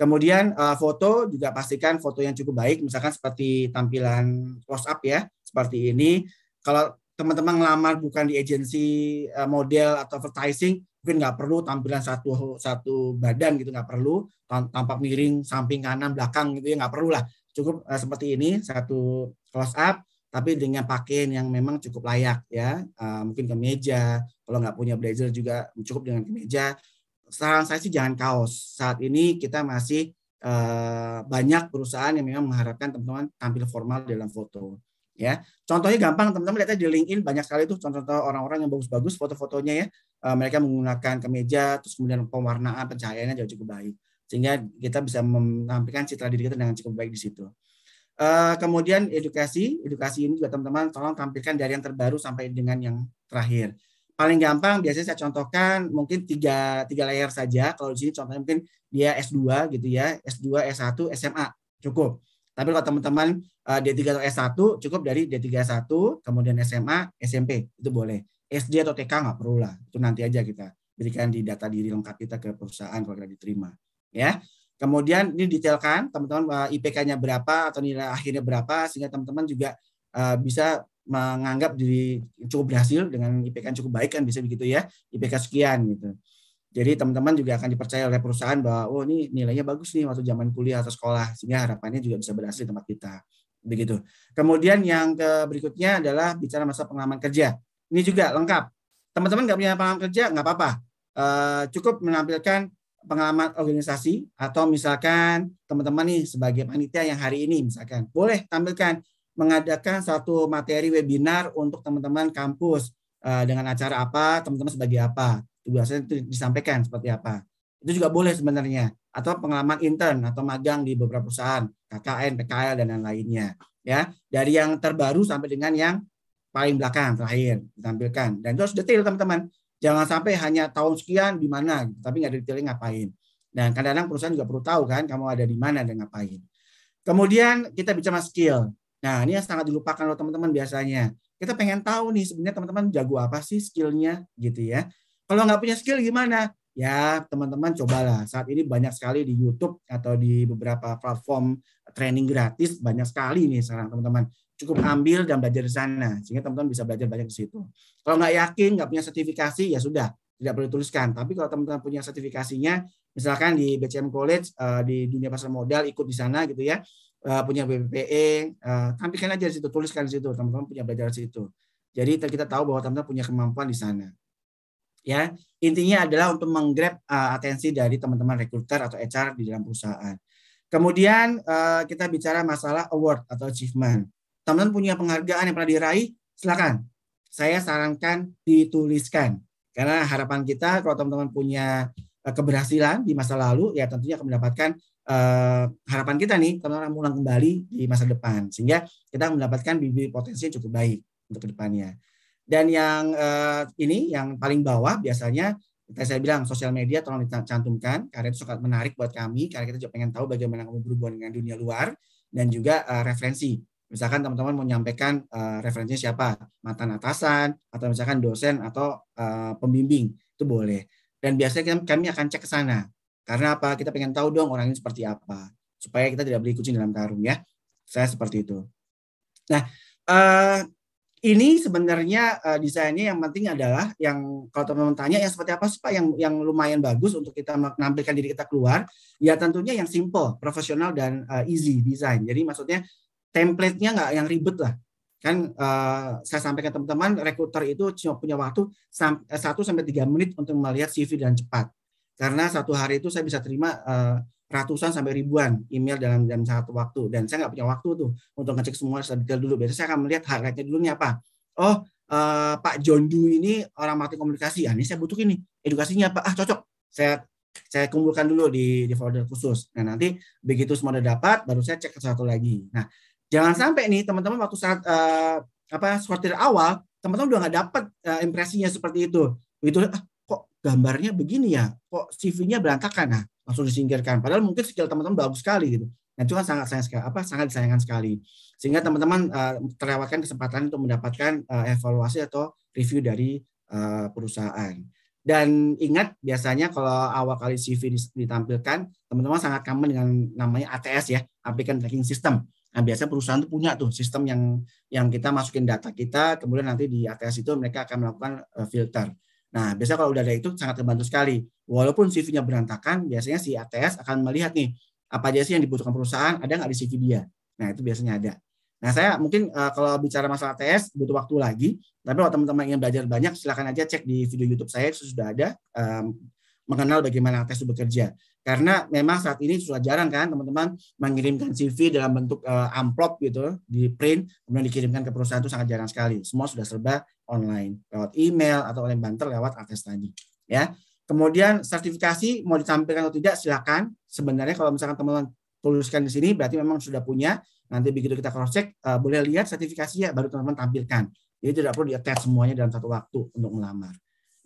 kemudian eh, foto juga pastikan foto yang cukup baik misalkan seperti tampilan close up ya seperti ini kalau teman-teman ngelamar bukan di agensi eh, model atau advertising mungkin nggak perlu tampilan satu satu badan gitu nggak perlu tampak miring samping kanan belakang gitu ya nggak perlu lah cukup eh, seperti ini satu close up tapi dengan pakaian yang memang cukup layak ya uh, mungkin kemeja kalau nggak punya blazer juga cukup dengan kemeja saran saya sih jangan kaos saat ini kita masih uh, banyak perusahaan yang memang mengharapkan teman-teman tampil formal dalam foto ya contohnya gampang teman-teman lihatnya di LinkedIn banyak sekali tuh contoh-contoh orang-orang yang bagus-bagus foto-fotonya ya uh, mereka menggunakan kemeja terus kemudian pewarnaan pencahayaannya jauh cukup baik sehingga kita bisa menampilkan citra diri kita dengan cukup baik di situ. Eh, kemudian edukasi, edukasi ini juga teman-teman tolong tampilkan dari yang terbaru sampai dengan yang terakhir. Paling gampang biasanya saya contohkan mungkin tiga, tiga layer saja. Kalau di sini contohnya mungkin dia S2 gitu ya, S2, S1, SMA cukup. Tapi kalau teman-teman uh, eh, D3 atau S1 cukup dari D3 S1, kemudian SMA, SMP itu boleh. SD atau TK nggak perlu lah, itu nanti aja kita berikan di data diri lengkap kita ke perusahaan kalau kita diterima. Ya, Kemudian ini detailkan teman-teman eh, IPK-nya berapa atau nilai akhirnya berapa sehingga teman-teman juga uh, bisa menganggap diri cukup berhasil dengan IPK yang cukup baik kan bisa begitu ya IPK sekian gitu. Jadi teman-teman juga akan dipercaya oleh perusahaan bahwa oh ini nilainya bagus nih waktu zaman kuliah atau sekolah sehingga harapannya juga bisa berhasil tempat kita begitu. Kemudian yang ke berikutnya adalah bicara masa pengalaman kerja. Ini juga lengkap. Teman-teman nggak punya pengalaman kerja nggak apa-apa. Uh, cukup menampilkan pengalaman organisasi atau misalkan teman-teman nih sebagai panitia yang hari ini misalkan boleh tampilkan mengadakan satu materi webinar untuk teman-teman kampus eh, dengan acara apa, teman-teman sebagai apa, tugasnya itu disampaikan seperti apa. Itu juga boleh sebenarnya atau pengalaman intern atau magang di beberapa perusahaan, KKN, PKL dan lain-lainnya ya. Dari yang terbaru sampai dengan yang paling belakang terakhir ditampilkan dan itu harus detail teman-teman Jangan sampai hanya tahun sekian di mana, gitu, tapi nggak detailnya ngapain. Nah, kadang-kadang perusahaan juga perlu tahu kan kamu ada di mana dan ngapain. Kemudian kita bicara skill. Nah ini yang sangat dilupakan oleh teman-teman biasanya. Kita pengen tahu nih sebenarnya teman-teman jago apa sih skillnya gitu ya. Kalau nggak punya skill gimana? Ya teman-teman cobalah. Saat ini banyak sekali di YouTube atau di beberapa platform training gratis banyak sekali nih sekarang teman-teman cukup ambil dan belajar di sana sehingga teman-teman bisa belajar banyak di situ. Kalau nggak yakin, nggak punya sertifikasi ya sudah tidak perlu tuliskan. Tapi kalau teman-teman punya sertifikasinya, misalkan di BCM College eh, di dunia pasar modal ikut di sana gitu ya, eh, punya BPPE, eh, tampilkan aja di situ, tuliskan di situ, teman-teman punya belajar di situ. Jadi kita tahu bahwa teman-teman punya kemampuan di sana. Ya, intinya adalah untuk menggrab atensi dari teman-teman rekruter atau HR di dalam perusahaan. Kemudian kita bicara masalah award atau achievement teman-teman punya penghargaan yang pernah diraih, silakan. Saya sarankan dituliskan. Karena harapan kita kalau teman-teman punya eh, keberhasilan di masa lalu, ya tentunya akan mendapatkan Uh, harapan kita nih, teman-teman ulang kembali di masa depan. Sehingga kita mendapatkan bibit potensi yang cukup baik untuk kedepannya. Dan yang uh, ini, yang paling bawah biasanya, kita saya bilang sosial media tolong dicantumkan, karena itu sangat menarik buat kami, karena kita juga pengen tahu bagaimana kamu berhubungan dengan dunia luar, dan juga uh, referensi misalkan teman-teman mau menyampaikan uh, eh, referensinya siapa mantan atasan atau misalkan dosen atau uh, pembimbing itu boleh dan biasanya kami akan cek ke sana karena apa kita pengen tahu dong orang ini seperti apa supaya kita tidak beli kucing dalam karung ya saya seperti itu nah uh, ini sebenarnya uh, desainnya yang penting adalah yang kalau teman-teman tanya yang seperti apa sih Pak yang yang lumayan bagus untuk kita menampilkan diri kita keluar ya tentunya yang simple, profesional dan uh, easy design. Jadi maksudnya template-nya nggak yang ribet lah kan uh, saya sampaikan teman-teman rekruter itu cuma punya waktu 1 eh, sampai tiga menit untuk melihat CV dan cepat karena satu hari itu saya bisa terima uh, ratusan sampai ribuan email dalam dalam satu waktu dan saya nggak punya waktu tuh untuk ngecek semua detail dulu biasanya saya akan melihat highlightnya dulu nih apa oh uh, Pak Jonju ini orang mati komunikasi ya ini saya butuh ini edukasinya apa ah cocok saya saya kumpulkan dulu di, di folder khusus. Nah nanti begitu semua sudah dapat, baru saya cek satu lagi. Nah Jangan sampai nih teman-teman waktu saat uh, apa sortir awal teman-teman udah nggak dapat uh, eh, impresinya seperti itu. Itu ah, kok gambarnya begini ya, kok CV-nya berantakan nah langsung disingkirkan. Padahal mungkin skill teman-teman bagus sekali gitu. Nah, itu kan sangat sayang sekali, apa sangat disayangkan sekali. Sehingga teman-teman uh, terlewatkan kesempatan untuk mendapatkan uh, evaluasi atau review dari uh, perusahaan. Dan ingat biasanya kalau awal kali CV ditampilkan, teman-teman sangat common dengan namanya ATS ya, Applicant Tracking System. Nah, biasanya perusahaan itu punya tuh sistem yang yang kita masukin data kita, kemudian nanti di ATS itu mereka akan melakukan eh, filter. Nah, biasanya kalau udah ada itu sangat terbantu sekali. Walaupun CV-nya berantakan, biasanya si ATS akan melihat nih, apa aja sih yang dibutuhkan perusahaan, ada nggak di CV dia. Nah, itu biasanya ada. Nah, saya mungkin uh, kalau bicara masalah ATS, butuh waktu lagi. Tapi kalau teman-teman ingin belajar banyak, silahkan aja cek di video YouTube saya, itu sudah ada. Um, mengenal bagaimana tes itu bekerja. Karena memang saat ini sudah jarang kan teman-teman mengirimkan CV dalam bentuk uh, amplop gitu di print kemudian dikirimkan ke perusahaan itu sangat jarang sekali. Semua sudah serba online lewat email atau oleh banter lewat akses tadi ya. Kemudian sertifikasi mau ditampilkan atau tidak silakan. Sebenarnya kalau misalkan teman-teman tuliskan di sini berarti memang sudah punya. Nanti begitu kita cross check uh, eh, boleh lihat sertifikasi ya baru teman-teman tampilkan. Jadi tidak perlu di-attach semuanya dalam satu waktu untuk melamar.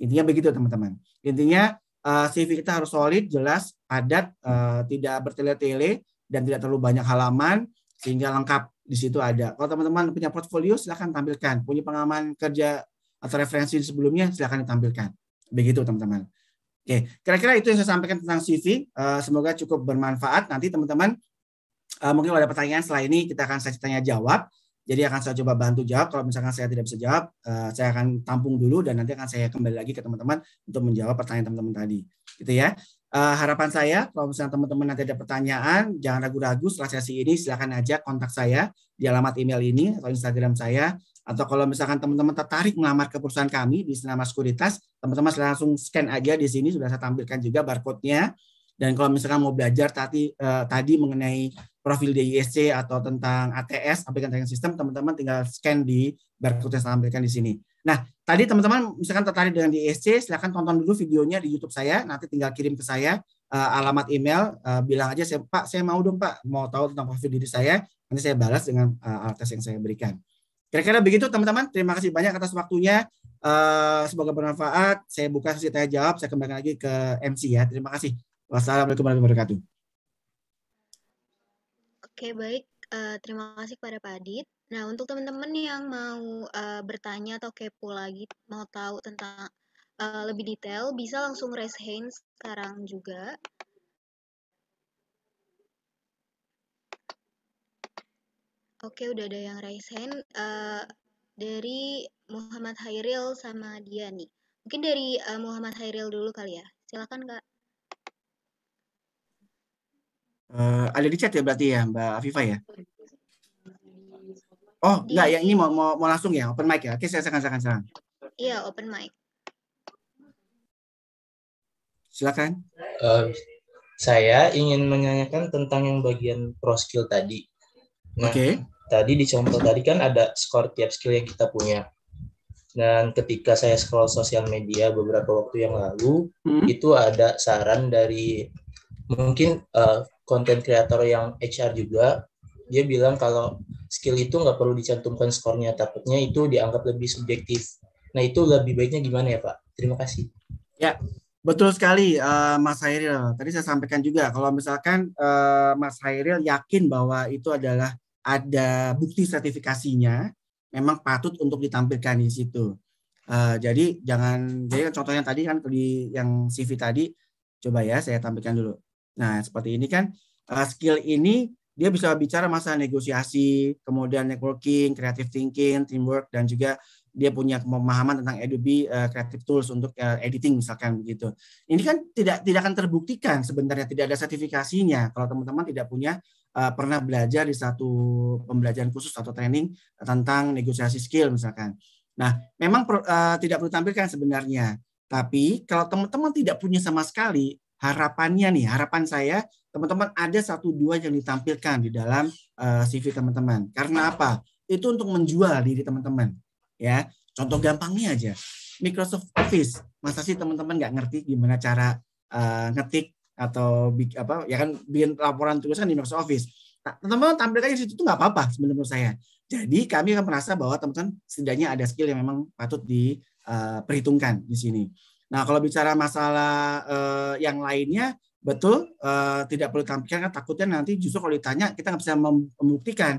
Intinya begitu teman-teman. Intinya Eh, CV kita harus solid, jelas, padat, uh, tidak bertele-tele dan tidak terlalu banyak halaman sehingga lengkap di situ ada. Kalau teman-teman punya portfolio silahkan tampilkan, punya pengalaman kerja atau referensi sebelumnya silahkan ditampilkan. Begitu teman-teman. Oke, kira-kira itu yang saya sampaikan tentang CV. Uh, eh, semoga cukup bermanfaat. Nanti teman-teman uh, mungkin kalau ada pertanyaan setelah ini kita akan saya tanya jawab. Jadi akan saya coba bantu jawab. Kalau misalkan saya tidak bisa jawab, eh, saya akan tampung dulu dan nanti akan saya kembali lagi ke teman-teman untuk menjawab pertanyaan teman-teman tadi. Gitu ya. Eh, harapan saya, kalau misalnya teman-teman nanti ada pertanyaan, jangan ragu-ragu setelah sesi ini silakan aja kontak saya di alamat email ini atau Instagram saya. Atau kalau misalkan teman-teman tertarik melamar ke perusahaan kami di Senama Sekuritas, teman-teman langsung scan aja di sini sudah saya tampilkan juga barcode-nya. Dan kalau misalkan mau belajar tadi, eh, tadi mengenai profil DISC atau tentang ATS aplikasi tracking system teman-teman tinggal scan di barcode yang saya tampilkan di sini. Nah, tadi teman-teman misalkan tertarik dengan DISC silahkan tonton dulu videonya di YouTube saya nanti tinggal kirim ke saya uh, alamat email uh, bilang aja saya Pak saya mau dong Pak mau tahu tentang profil diri saya nanti saya balas dengan uh, alat tes yang saya berikan. Kira-kira begitu teman-teman. Terima kasih banyak atas waktunya. Uh, semoga bermanfaat. Saya buka sesi tanya jawab. Saya kembali lagi ke MC ya. Terima kasih. Wassalamualaikum warahmatullahi wabarakatuh. Oke, baik. Uh, terima kasih kepada Pak Adit. Nah, untuk teman-teman yang mau uh, bertanya atau kepo lagi, mau tahu tentang uh, lebih detail, bisa langsung raise hand sekarang juga. Oke, udah ada yang raise hand uh, dari Muhammad Hairil sama Diani. Mungkin dari uh, Muhammad Hairil dulu kali ya. Silakan, Kak. Uh, ada di chat ya berarti ya Mbak Afifa ya? Oh, oh enggak, iya yang ini mau, mau, mau langsung ya, open mic ya. Oke, saya akan silakan silakan. Iya, open mic. Silakan. Uh, saya ingin menanyakan tentang yang bagian pro skill tadi. Nah, Oke. Okay. Tadi di contoh tadi kan ada skor tiap skill yang kita punya. Dan ketika saya scroll sosial media beberapa waktu yang lalu, hmm. itu ada saran dari mungkin uh, konten kreator yang HR juga dia bilang kalau skill itu nggak perlu dicantumkan skornya takutnya itu dianggap lebih subjektif nah itu lebih baiknya gimana ya pak terima kasih ya betul sekali uh, Mas Hairil tadi saya sampaikan juga kalau misalkan uh, Mas Hairil yakin bahwa itu adalah ada bukti sertifikasinya memang patut untuk ditampilkan di situ Uh, jadi jangan jadi contohnya tadi kan di yang CV tadi coba ya saya tampilkan dulu. Nah, seperti ini kan eh, skill ini dia bisa bicara masalah negosiasi, kemudian networking, creative thinking, teamwork, dan juga dia punya pemahaman tentang Adobe uh, Creative Tools untuk uh, editing misalkan begitu. Ini kan tidak tidak akan terbuktikan sebenarnya tidak ada sertifikasinya kalau teman-teman tidak punya uh, pernah belajar di satu pembelajaran khusus atau training tentang negosiasi skill misalkan. Nah, memang uh, tidak perlu tampilkan sebenarnya. Tapi kalau teman-teman tidak punya sama sekali, harapannya nih, harapan saya teman-teman ada satu dua yang ditampilkan di dalam uh, eh, CV teman-teman. Karena apa? Itu untuk menjual diri teman-teman. Ya, contoh gampangnya aja. Microsoft Office, masa sih teman-teman nggak ngerti gimana cara uh, ngetik atau big, apa ya kan bikin laporan tulisan di Microsoft Office. teman-teman tampilkan di situ tuh nggak apa-apa menurut saya. Jadi kami akan merasa bahwa teman-teman setidaknya ada skill yang memang patut diperhitungkan eh, di sini. Nah, kalau bicara masalah eh, yang lainnya, betul eh, tidak perlu tampilkan, takutnya nanti justru kalau ditanya kita nggak bisa membuktikan.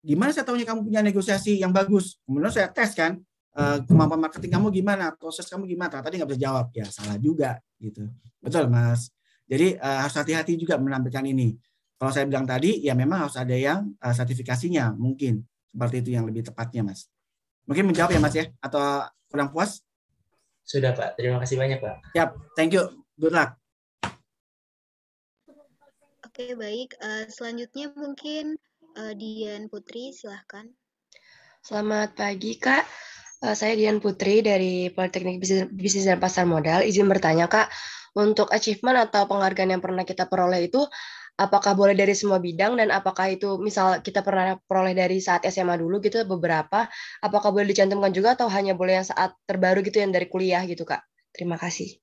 Gimana saya tahunya kamu punya negosiasi yang bagus? Kemudian saya tes kan, eh, kemampuan marketing kamu gimana, proses kamu gimana? Tadi nggak bisa jawab, ya salah juga gitu. Betul, Mas. Jadi eh, harus hati-hati juga menampilkan ini. Kalau saya bilang tadi, ya memang harus ada yang eh, sertifikasinya mungkin seperti itu yang lebih tepatnya, Mas. Mungkin menjawab ya, Mas ya, atau kurang puas? Sudah Pak, terima kasih banyak Pak. Siap, thank you. Good luck. Oke, baik. Uh, selanjutnya mungkin uh, Dian Putri, silahkan. Selamat pagi, Kak. Uh, saya Dian Putri dari Politeknik Bisnis dan Pasar Modal. Izin bertanya, Kak, untuk achievement atau penghargaan yang pernah kita peroleh itu apakah boleh dari semua bidang dan apakah itu misal kita pernah peroleh dari saat SMA dulu gitu beberapa apakah boleh dicantumkan juga atau hanya boleh yang saat terbaru gitu yang dari kuliah gitu kak terima kasih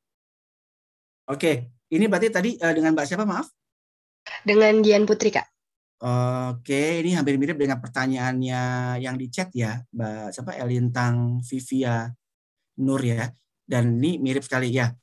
oke ini berarti tadi uh, dengan mbak siapa maaf dengan Dian Putri kak Oke, ini hampir mirip dengan pertanyaannya yang di ya, Mbak siapa Elintang Vivia Nur ya. Dan ini mirip sekali ya.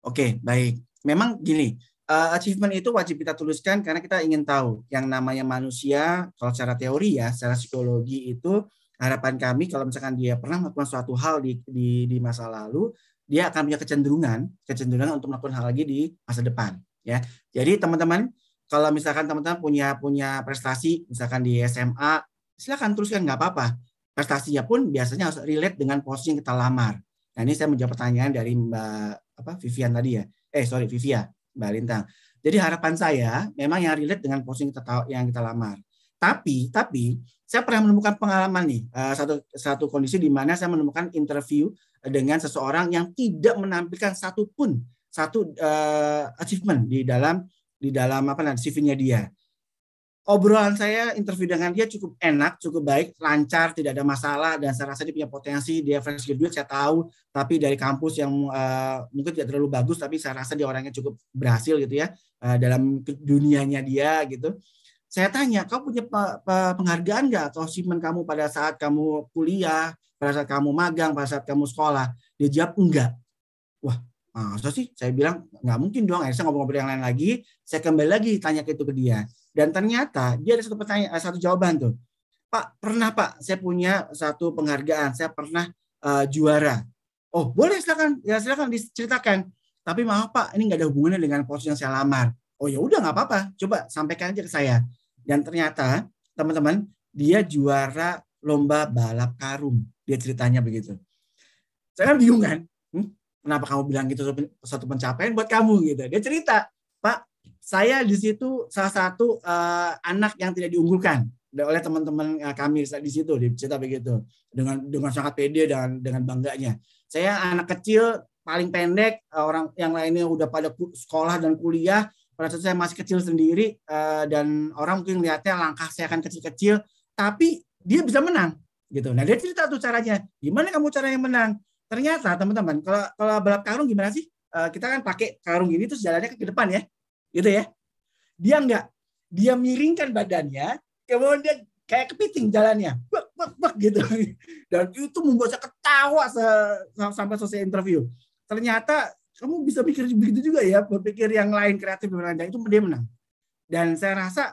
Oke, baik. Memang gini, uh, achievement itu wajib kita tuliskan karena kita ingin tahu yang namanya manusia kalau secara teori ya secara psikologi itu harapan kami kalau misalkan dia pernah melakukan suatu hal di, di, di masa lalu dia akan punya kecenderungan kecenderungan untuk melakukan hal lagi di masa depan ya jadi teman-teman kalau misalkan teman-teman punya punya prestasi misalkan di SMA silakan teruskan nggak apa-apa prestasinya pun biasanya harus relate dengan posisi yang kita lamar nah ini saya menjawab pertanyaan dari Mbak apa Vivian tadi ya eh sorry Vivia Mbak Lintang. Jadi harapan saya memang yang relate dengan posting kita tahu yang kita lamar. Tapi tapi saya pernah menemukan pengalaman nih eh, satu satu kondisi di mana saya menemukan interview dengan seseorang yang tidak menampilkan satupun satu uh, achievement di dalam di dalam apa namanya CV-nya dia obrolan saya interview dengan dia cukup enak, cukup baik, lancar, tidak ada masalah dan saya rasa dia punya potensi, dia fresh graduate saya tahu, tapi dari kampus yang uh, mungkin tidak terlalu bagus tapi saya rasa dia orangnya cukup berhasil gitu ya uh, dalam dunianya dia gitu. Saya tanya, kau punya penghargaan nggak atau simen kamu pada saat kamu kuliah, pada saat kamu magang, pada saat kamu sekolah? Dia jawab enggak. Wah, masa sih? Saya bilang nggak mungkin doang. Akhirnya saya ngobrol-ngobrol yang lain lagi. Saya kembali lagi tanya ke itu ke dia dan ternyata dia ada satu pertanyaan, eh, satu jawaban tuh. Pak, pernah Pak, saya punya satu penghargaan, saya pernah uh, juara. Oh, boleh silakan, ya silakan diceritakan. Tapi maaf Pak, ini nggak ada hubungannya dengan posisi yang saya lamar. Oh ya udah nggak apa-apa, coba sampaikan aja ke saya. Dan ternyata teman-teman dia juara lomba balap karung. Dia ceritanya begitu. Saya kan bingung kan, hmm, kenapa kamu bilang gitu satu pencapaian buat kamu gitu. Dia cerita, saya di situ salah satu uh, anak yang tidak diunggulkan oleh teman-teman eh, kami di situ di cerita begitu dengan dengan sangat pede dan dengan bangganya. Saya anak kecil paling pendek eh, orang yang lainnya udah pada sekolah dan kuliah pada saat saya masih kecil sendiri dan orang mungkin lihatnya langkah saya akan kecil-kecil tapi dia bisa menang gitu. Nah dia cerita tuh caranya gimana kamu caranya menang. Ternyata teman-teman kalau kalau balap karung gimana sih? kita kan pakai karung gini terus jalannya ke depan ya gitu ya. Dia enggak, dia miringkan badannya, kemudian dia kayak kepiting jalannya, bak, bak, bak gitu. Dan itu membuat saya ketawa sampai selesai interview. Ternyata kamu bisa pikir begitu juga ya, berpikir yang lain kreatif dan itu dia menang. Dan saya rasa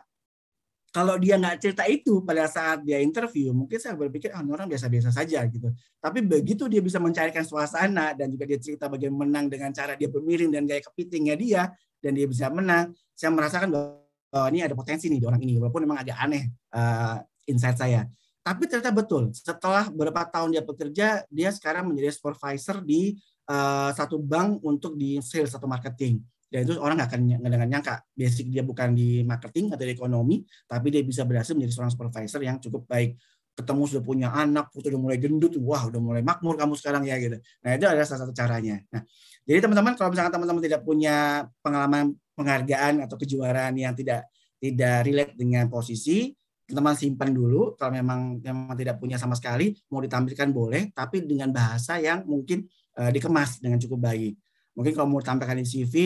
kalau dia nggak cerita itu pada saat dia interview, mungkin saya berpikir ah, orang biasa-biasa saja gitu. Tapi begitu dia bisa mencarikan suasana dan juga dia cerita bagaimana menang dengan cara dia bermiring dan gaya kepitingnya dia, dan dia bisa menang, saya merasakan bahwa oh, ini ada potensi nih di orang ini, walaupun memang agak aneh uh, insight saya. Tapi ternyata betul, setelah beberapa tahun dia bekerja, dia sekarang menjadi supervisor di uh, satu bank untuk di sales atau marketing. Dan itu orang nggak akan nggak dengan nyangka basic dia bukan di marketing atau di ekonomi, tapi dia bisa berhasil menjadi seorang supervisor yang cukup baik ketemu sudah punya anak, sudah mulai gendut, wah udah mulai makmur kamu sekarang ya gitu. Nah itu adalah salah satu caranya. Nah jadi teman-teman kalau misalnya teman-teman tidak punya pengalaman penghargaan atau kejuaraan yang tidak tidak relate dengan posisi, teman simpan dulu. Kalau memang memang tidak punya sama sekali, mau ditampilkan boleh, tapi dengan bahasa yang mungkin uh, dikemas dengan cukup baik. Mungkin kalau mau tampilkan di CV, uh,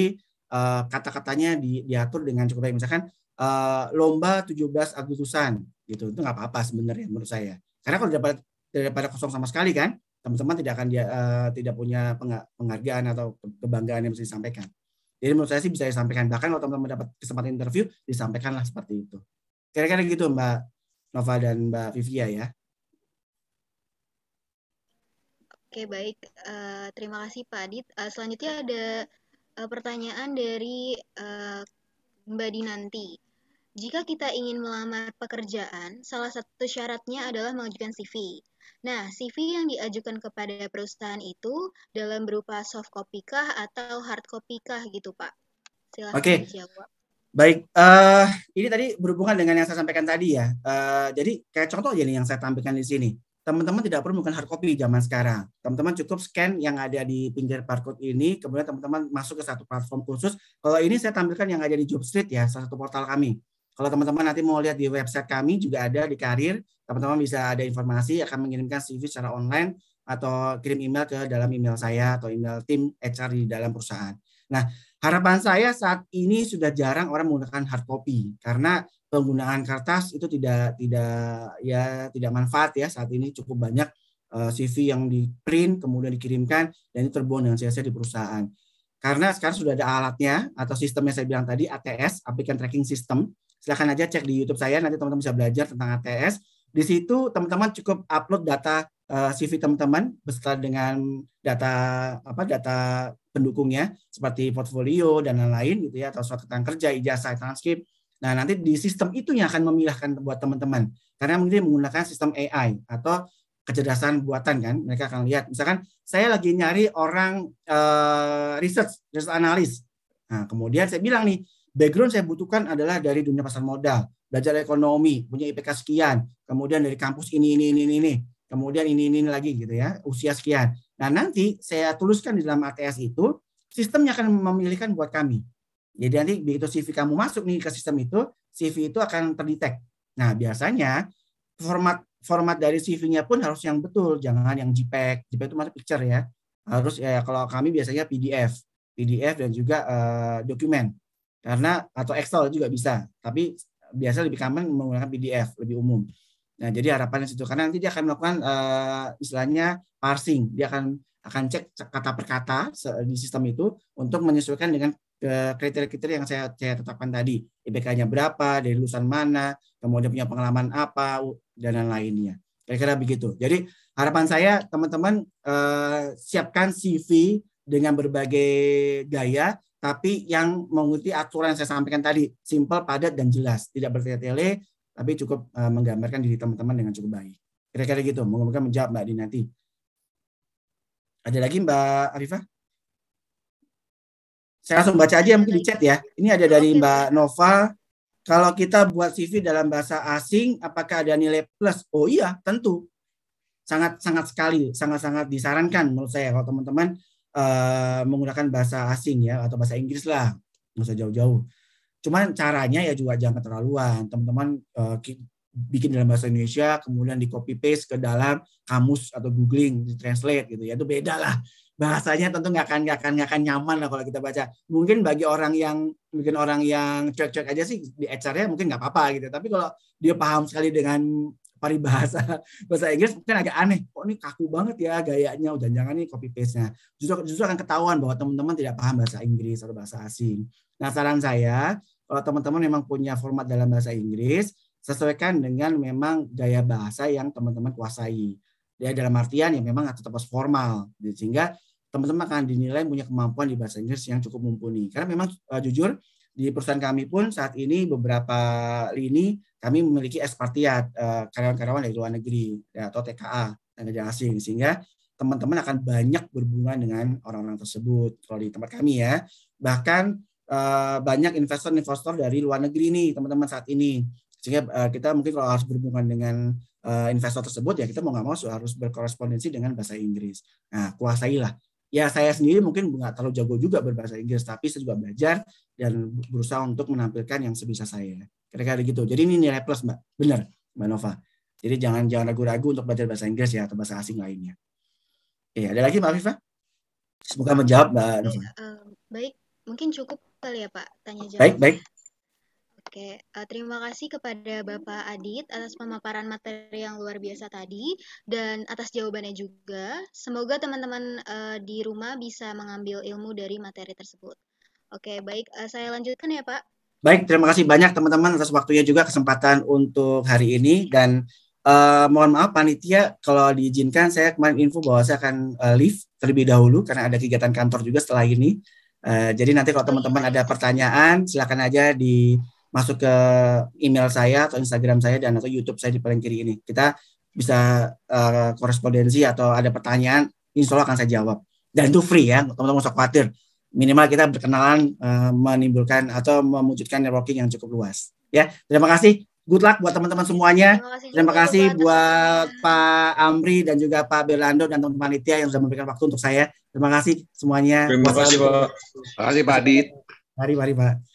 eh, kata-katanya di, diatur dengan cukup baik. Misalkan uh, lomba 17 Agustusan gitu, itu nggak apa-apa sebenarnya menurut saya. Karena kalau daripada daripada kosong sama sekali kan, teman-teman tidak akan dia uh, tidak punya penghargaan atau kebanggaan yang mesti disampaikan. Jadi menurut saya sih bisa disampaikan bahkan kalau teman-teman dapat kesempatan interview disampaikanlah seperti itu. Kira-kira gitu Mbak Nova dan Mbak Vivia ya. Oke baik, uh, terima kasih Pak Adit. Uh, selanjutnya ada uh, pertanyaan dari uh, Mbak Dinanti. Jika kita ingin melamar pekerjaan, salah satu syaratnya adalah mengajukan CV. Nah, CV yang diajukan kepada perusahaan itu dalam berupa soft copy kah atau hard copy kah gitu, Pak? Silahkan okay. dijawab. Baik, uh, ini tadi berhubungan dengan yang saya sampaikan tadi ya. Uh, jadi kayak contoh aja nih yang saya tampilkan di sini. Teman-teman tidak perlu bukan hard copy zaman sekarang. Teman-teman cukup scan yang ada di pinggir barcode ini, kemudian teman-teman masuk ke satu platform khusus. Kalau ini saya tampilkan yang ada di JobStreet ya, salah satu portal kami. Kalau teman-teman nanti mau lihat di website kami juga ada di karir, teman-teman bisa ada informasi akan mengirimkan CV secara online atau kirim email ke dalam email saya atau email tim HR di dalam perusahaan. Nah, harapan saya saat ini sudah jarang orang menggunakan hard copy karena penggunaan kertas itu tidak tidak ya tidak manfaat ya saat ini cukup banyak eh, CV yang di print kemudian dikirimkan dan itu terbuang dengan sia-sia di perusahaan. Karena sekarang sudah ada alatnya atau sistem yang saya bilang tadi ATS, applicant tracking system silahkan aja cek di YouTube saya nanti teman-teman bisa belajar tentang ATS. Di situ teman-teman cukup upload data eh, CV teman-teman beserta dengan data apa data pendukungnya seperti portfolio dan lain-lain gitu ya atau surat keterangan kerja, ijazah, transkrip. Nah, nanti di sistem itu yang akan memilahkan buat teman-teman karena mungkin menggunakan sistem AI atau kecerdasan buatan kan mereka akan lihat misalkan saya lagi nyari orang uh, research research analis nah kemudian saya bilang nih Background saya butuhkan adalah dari dunia pasar modal, belajar ekonomi, punya IPK sekian, kemudian dari kampus ini, ini, ini, ini, kemudian ini, ini, ini lagi gitu ya, usia sekian. Nah nanti saya tuliskan di dalam ATS itu, sistemnya akan memilihkan buat kami. Jadi nanti begitu CV kamu masuk nih ke sistem itu, CV itu akan terdetek. Nah biasanya format format dari CV-nya pun harus yang betul, jangan yang JPEG. JPEG itu masuk picture ya. Harus ya kalau kami biasanya PDF, PDF dan juga uh, dokumen karena atau Excel juga bisa tapi biasa lebih common menggunakan PDF lebih umum nah jadi harapannya situ karena nanti dia akan melakukan uh, istilahnya parsing dia akan akan cek kata per kata di sistem itu untuk menyesuaikan dengan kriteria-kriteria yang saya, saya tetapkan tadi IPK-nya berapa dari lulusan mana kemudian punya pengalaman apa dan lain-lainnya kira-kira begitu jadi harapan saya teman-teman eh, siapkan CV dengan berbagai gaya tapi yang mengikuti aturan yang saya sampaikan tadi, simple, padat, dan jelas. Tidak bertele-tele, tapi cukup uh, menggambarkan diri teman-teman dengan cukup baik. Kira-kira gitu, moga-moga menjawab Mbak Adi nanti. Ada lagi Mbak Arifah? Saya langsung baca aja mungkin di chat ya. Ini ada dari Mbak Nova. Kalau kita buat CV dalam bahasa asing, apakah ada nilai plus? Oh iya, tentu. Sangat-sangat sekali, sangat-sangat disarankan menurut saya kalau teman-teman uh, menggunakan bahasa asing ya atau bahasa Inggris lah nggak usah jauh-jauh cuman caranya ya juga jangan keterlaluan teman-teman uh, bikin dalam bahasa Indonesia kemudian di copy paste ke dalam kamus atau googling di translate gitu ya itu beda lah bahasanya tentu nggak akan nggak akan nggak akan nyaman lah kalau kita baca mungkin bagi orang yang mungkin orang yang cuek-cuek aja sih di HR-nya mungkin nggak apa-apa gitu tapi kalau dia paham sekali dengan paribahasa bahasa Inggris mungkin agak aneh. Kok ini kaku banget ya gayanya, jangan-jangan ini copy paste-nya. Justru, justru akan ketahuan bahwa teman-teman tidak paham bahasa Inggris atau bahasa asing. Nah, saran saya, kalau teman-teman memang punya format dalam bahasa Inggris, sesuaikan dengan memang gaya bahasa yang teman-teman kuasai. Ya, dalam artian ya memang tetap harus formal. Sehingga teman-teman akan dinilai punya kemampuan di bahasa Inggris yang cukup mumpuni. Karena memang uh, jujur, di perusahaan kami pun saat ini beberapa lini kami memiliki ekspatriat uh, eh, karyawan-karyawan dari luar negeri ya, atau TKA tenaga asing sehingga teman-teman akan banyak berhubungan dengan orang-orang tersebut kalau di tempat kami ya. Bahkan uh, banyak investor-investor dari luar negeri nih teman-teman saat ini sehingga uh, kita mungkin kalau harus berhubungan dengan uh, investor tersebut ya kita mau nggak mau harus berkorespondensi dengan bahasa Inggris. Nah, kuasailah ya saya sendiri mungkin nggak terlalu jago juga berbahasa Inggris tapi saya juga belajar dan berusaha untuk menampilkan yang sebisa saya kira-kira gitu jadi ini nilai plus mbak benar mbak Nova jadi jangan jangan ragu-ragu untuk belajar bahasa Inggris ya atau bahasa asing lainnya iya ada lagi mbak Afifah semoga menjawab mbak Nova eh, baik mungkin cukup kali ya pak tanya jawab baik baik Oke, uh, terima kasih kepada Bapak Adit atas pemaparan materi yang luar biasa tadi dan atas jawabannya juga. Semoga teman-teman uh, di rumah bisa mengambil ilmu dari materi tersebut. Oke, baik, uh, saya lanjutkan ya Pak. Baik, terima kasih banyak teman-teman atas waktunya juga kesempatan untuk hari ini dan uh, mohon maaf panitia kalau diizinkan saya kemarin info bahwa saya akan uh, leave terlebih dahulu karena ada kegiatan kantor juga setelah ini. Uh, jadi nanti kalau teman-teman iya. ada pertanyaan silakan aja di masuk ke email saya atau Instagram saya dan atau YouTube saya di paling kiri ini. Kita bisa uh, korespondensi atau ada pertanyaan, insya Allah akan saya jawab. Dan itu free ya, teman-teman usah khawatir. Minimal kita berkenalan, uh, menimbulkan atau mewujudkan networking yang cukup luas. Ya, terima kasih. Good luck buat teman-teman semuanya. Terima kasih, terima kasih buat Pak Amri dan juga Pak Belando dan teman panitia yang sudah memberikan waktu untuk saya. Terima kasih semuanya. Terima kasih Pak. Terima kasih Pak Adit. Mari, mari Pak.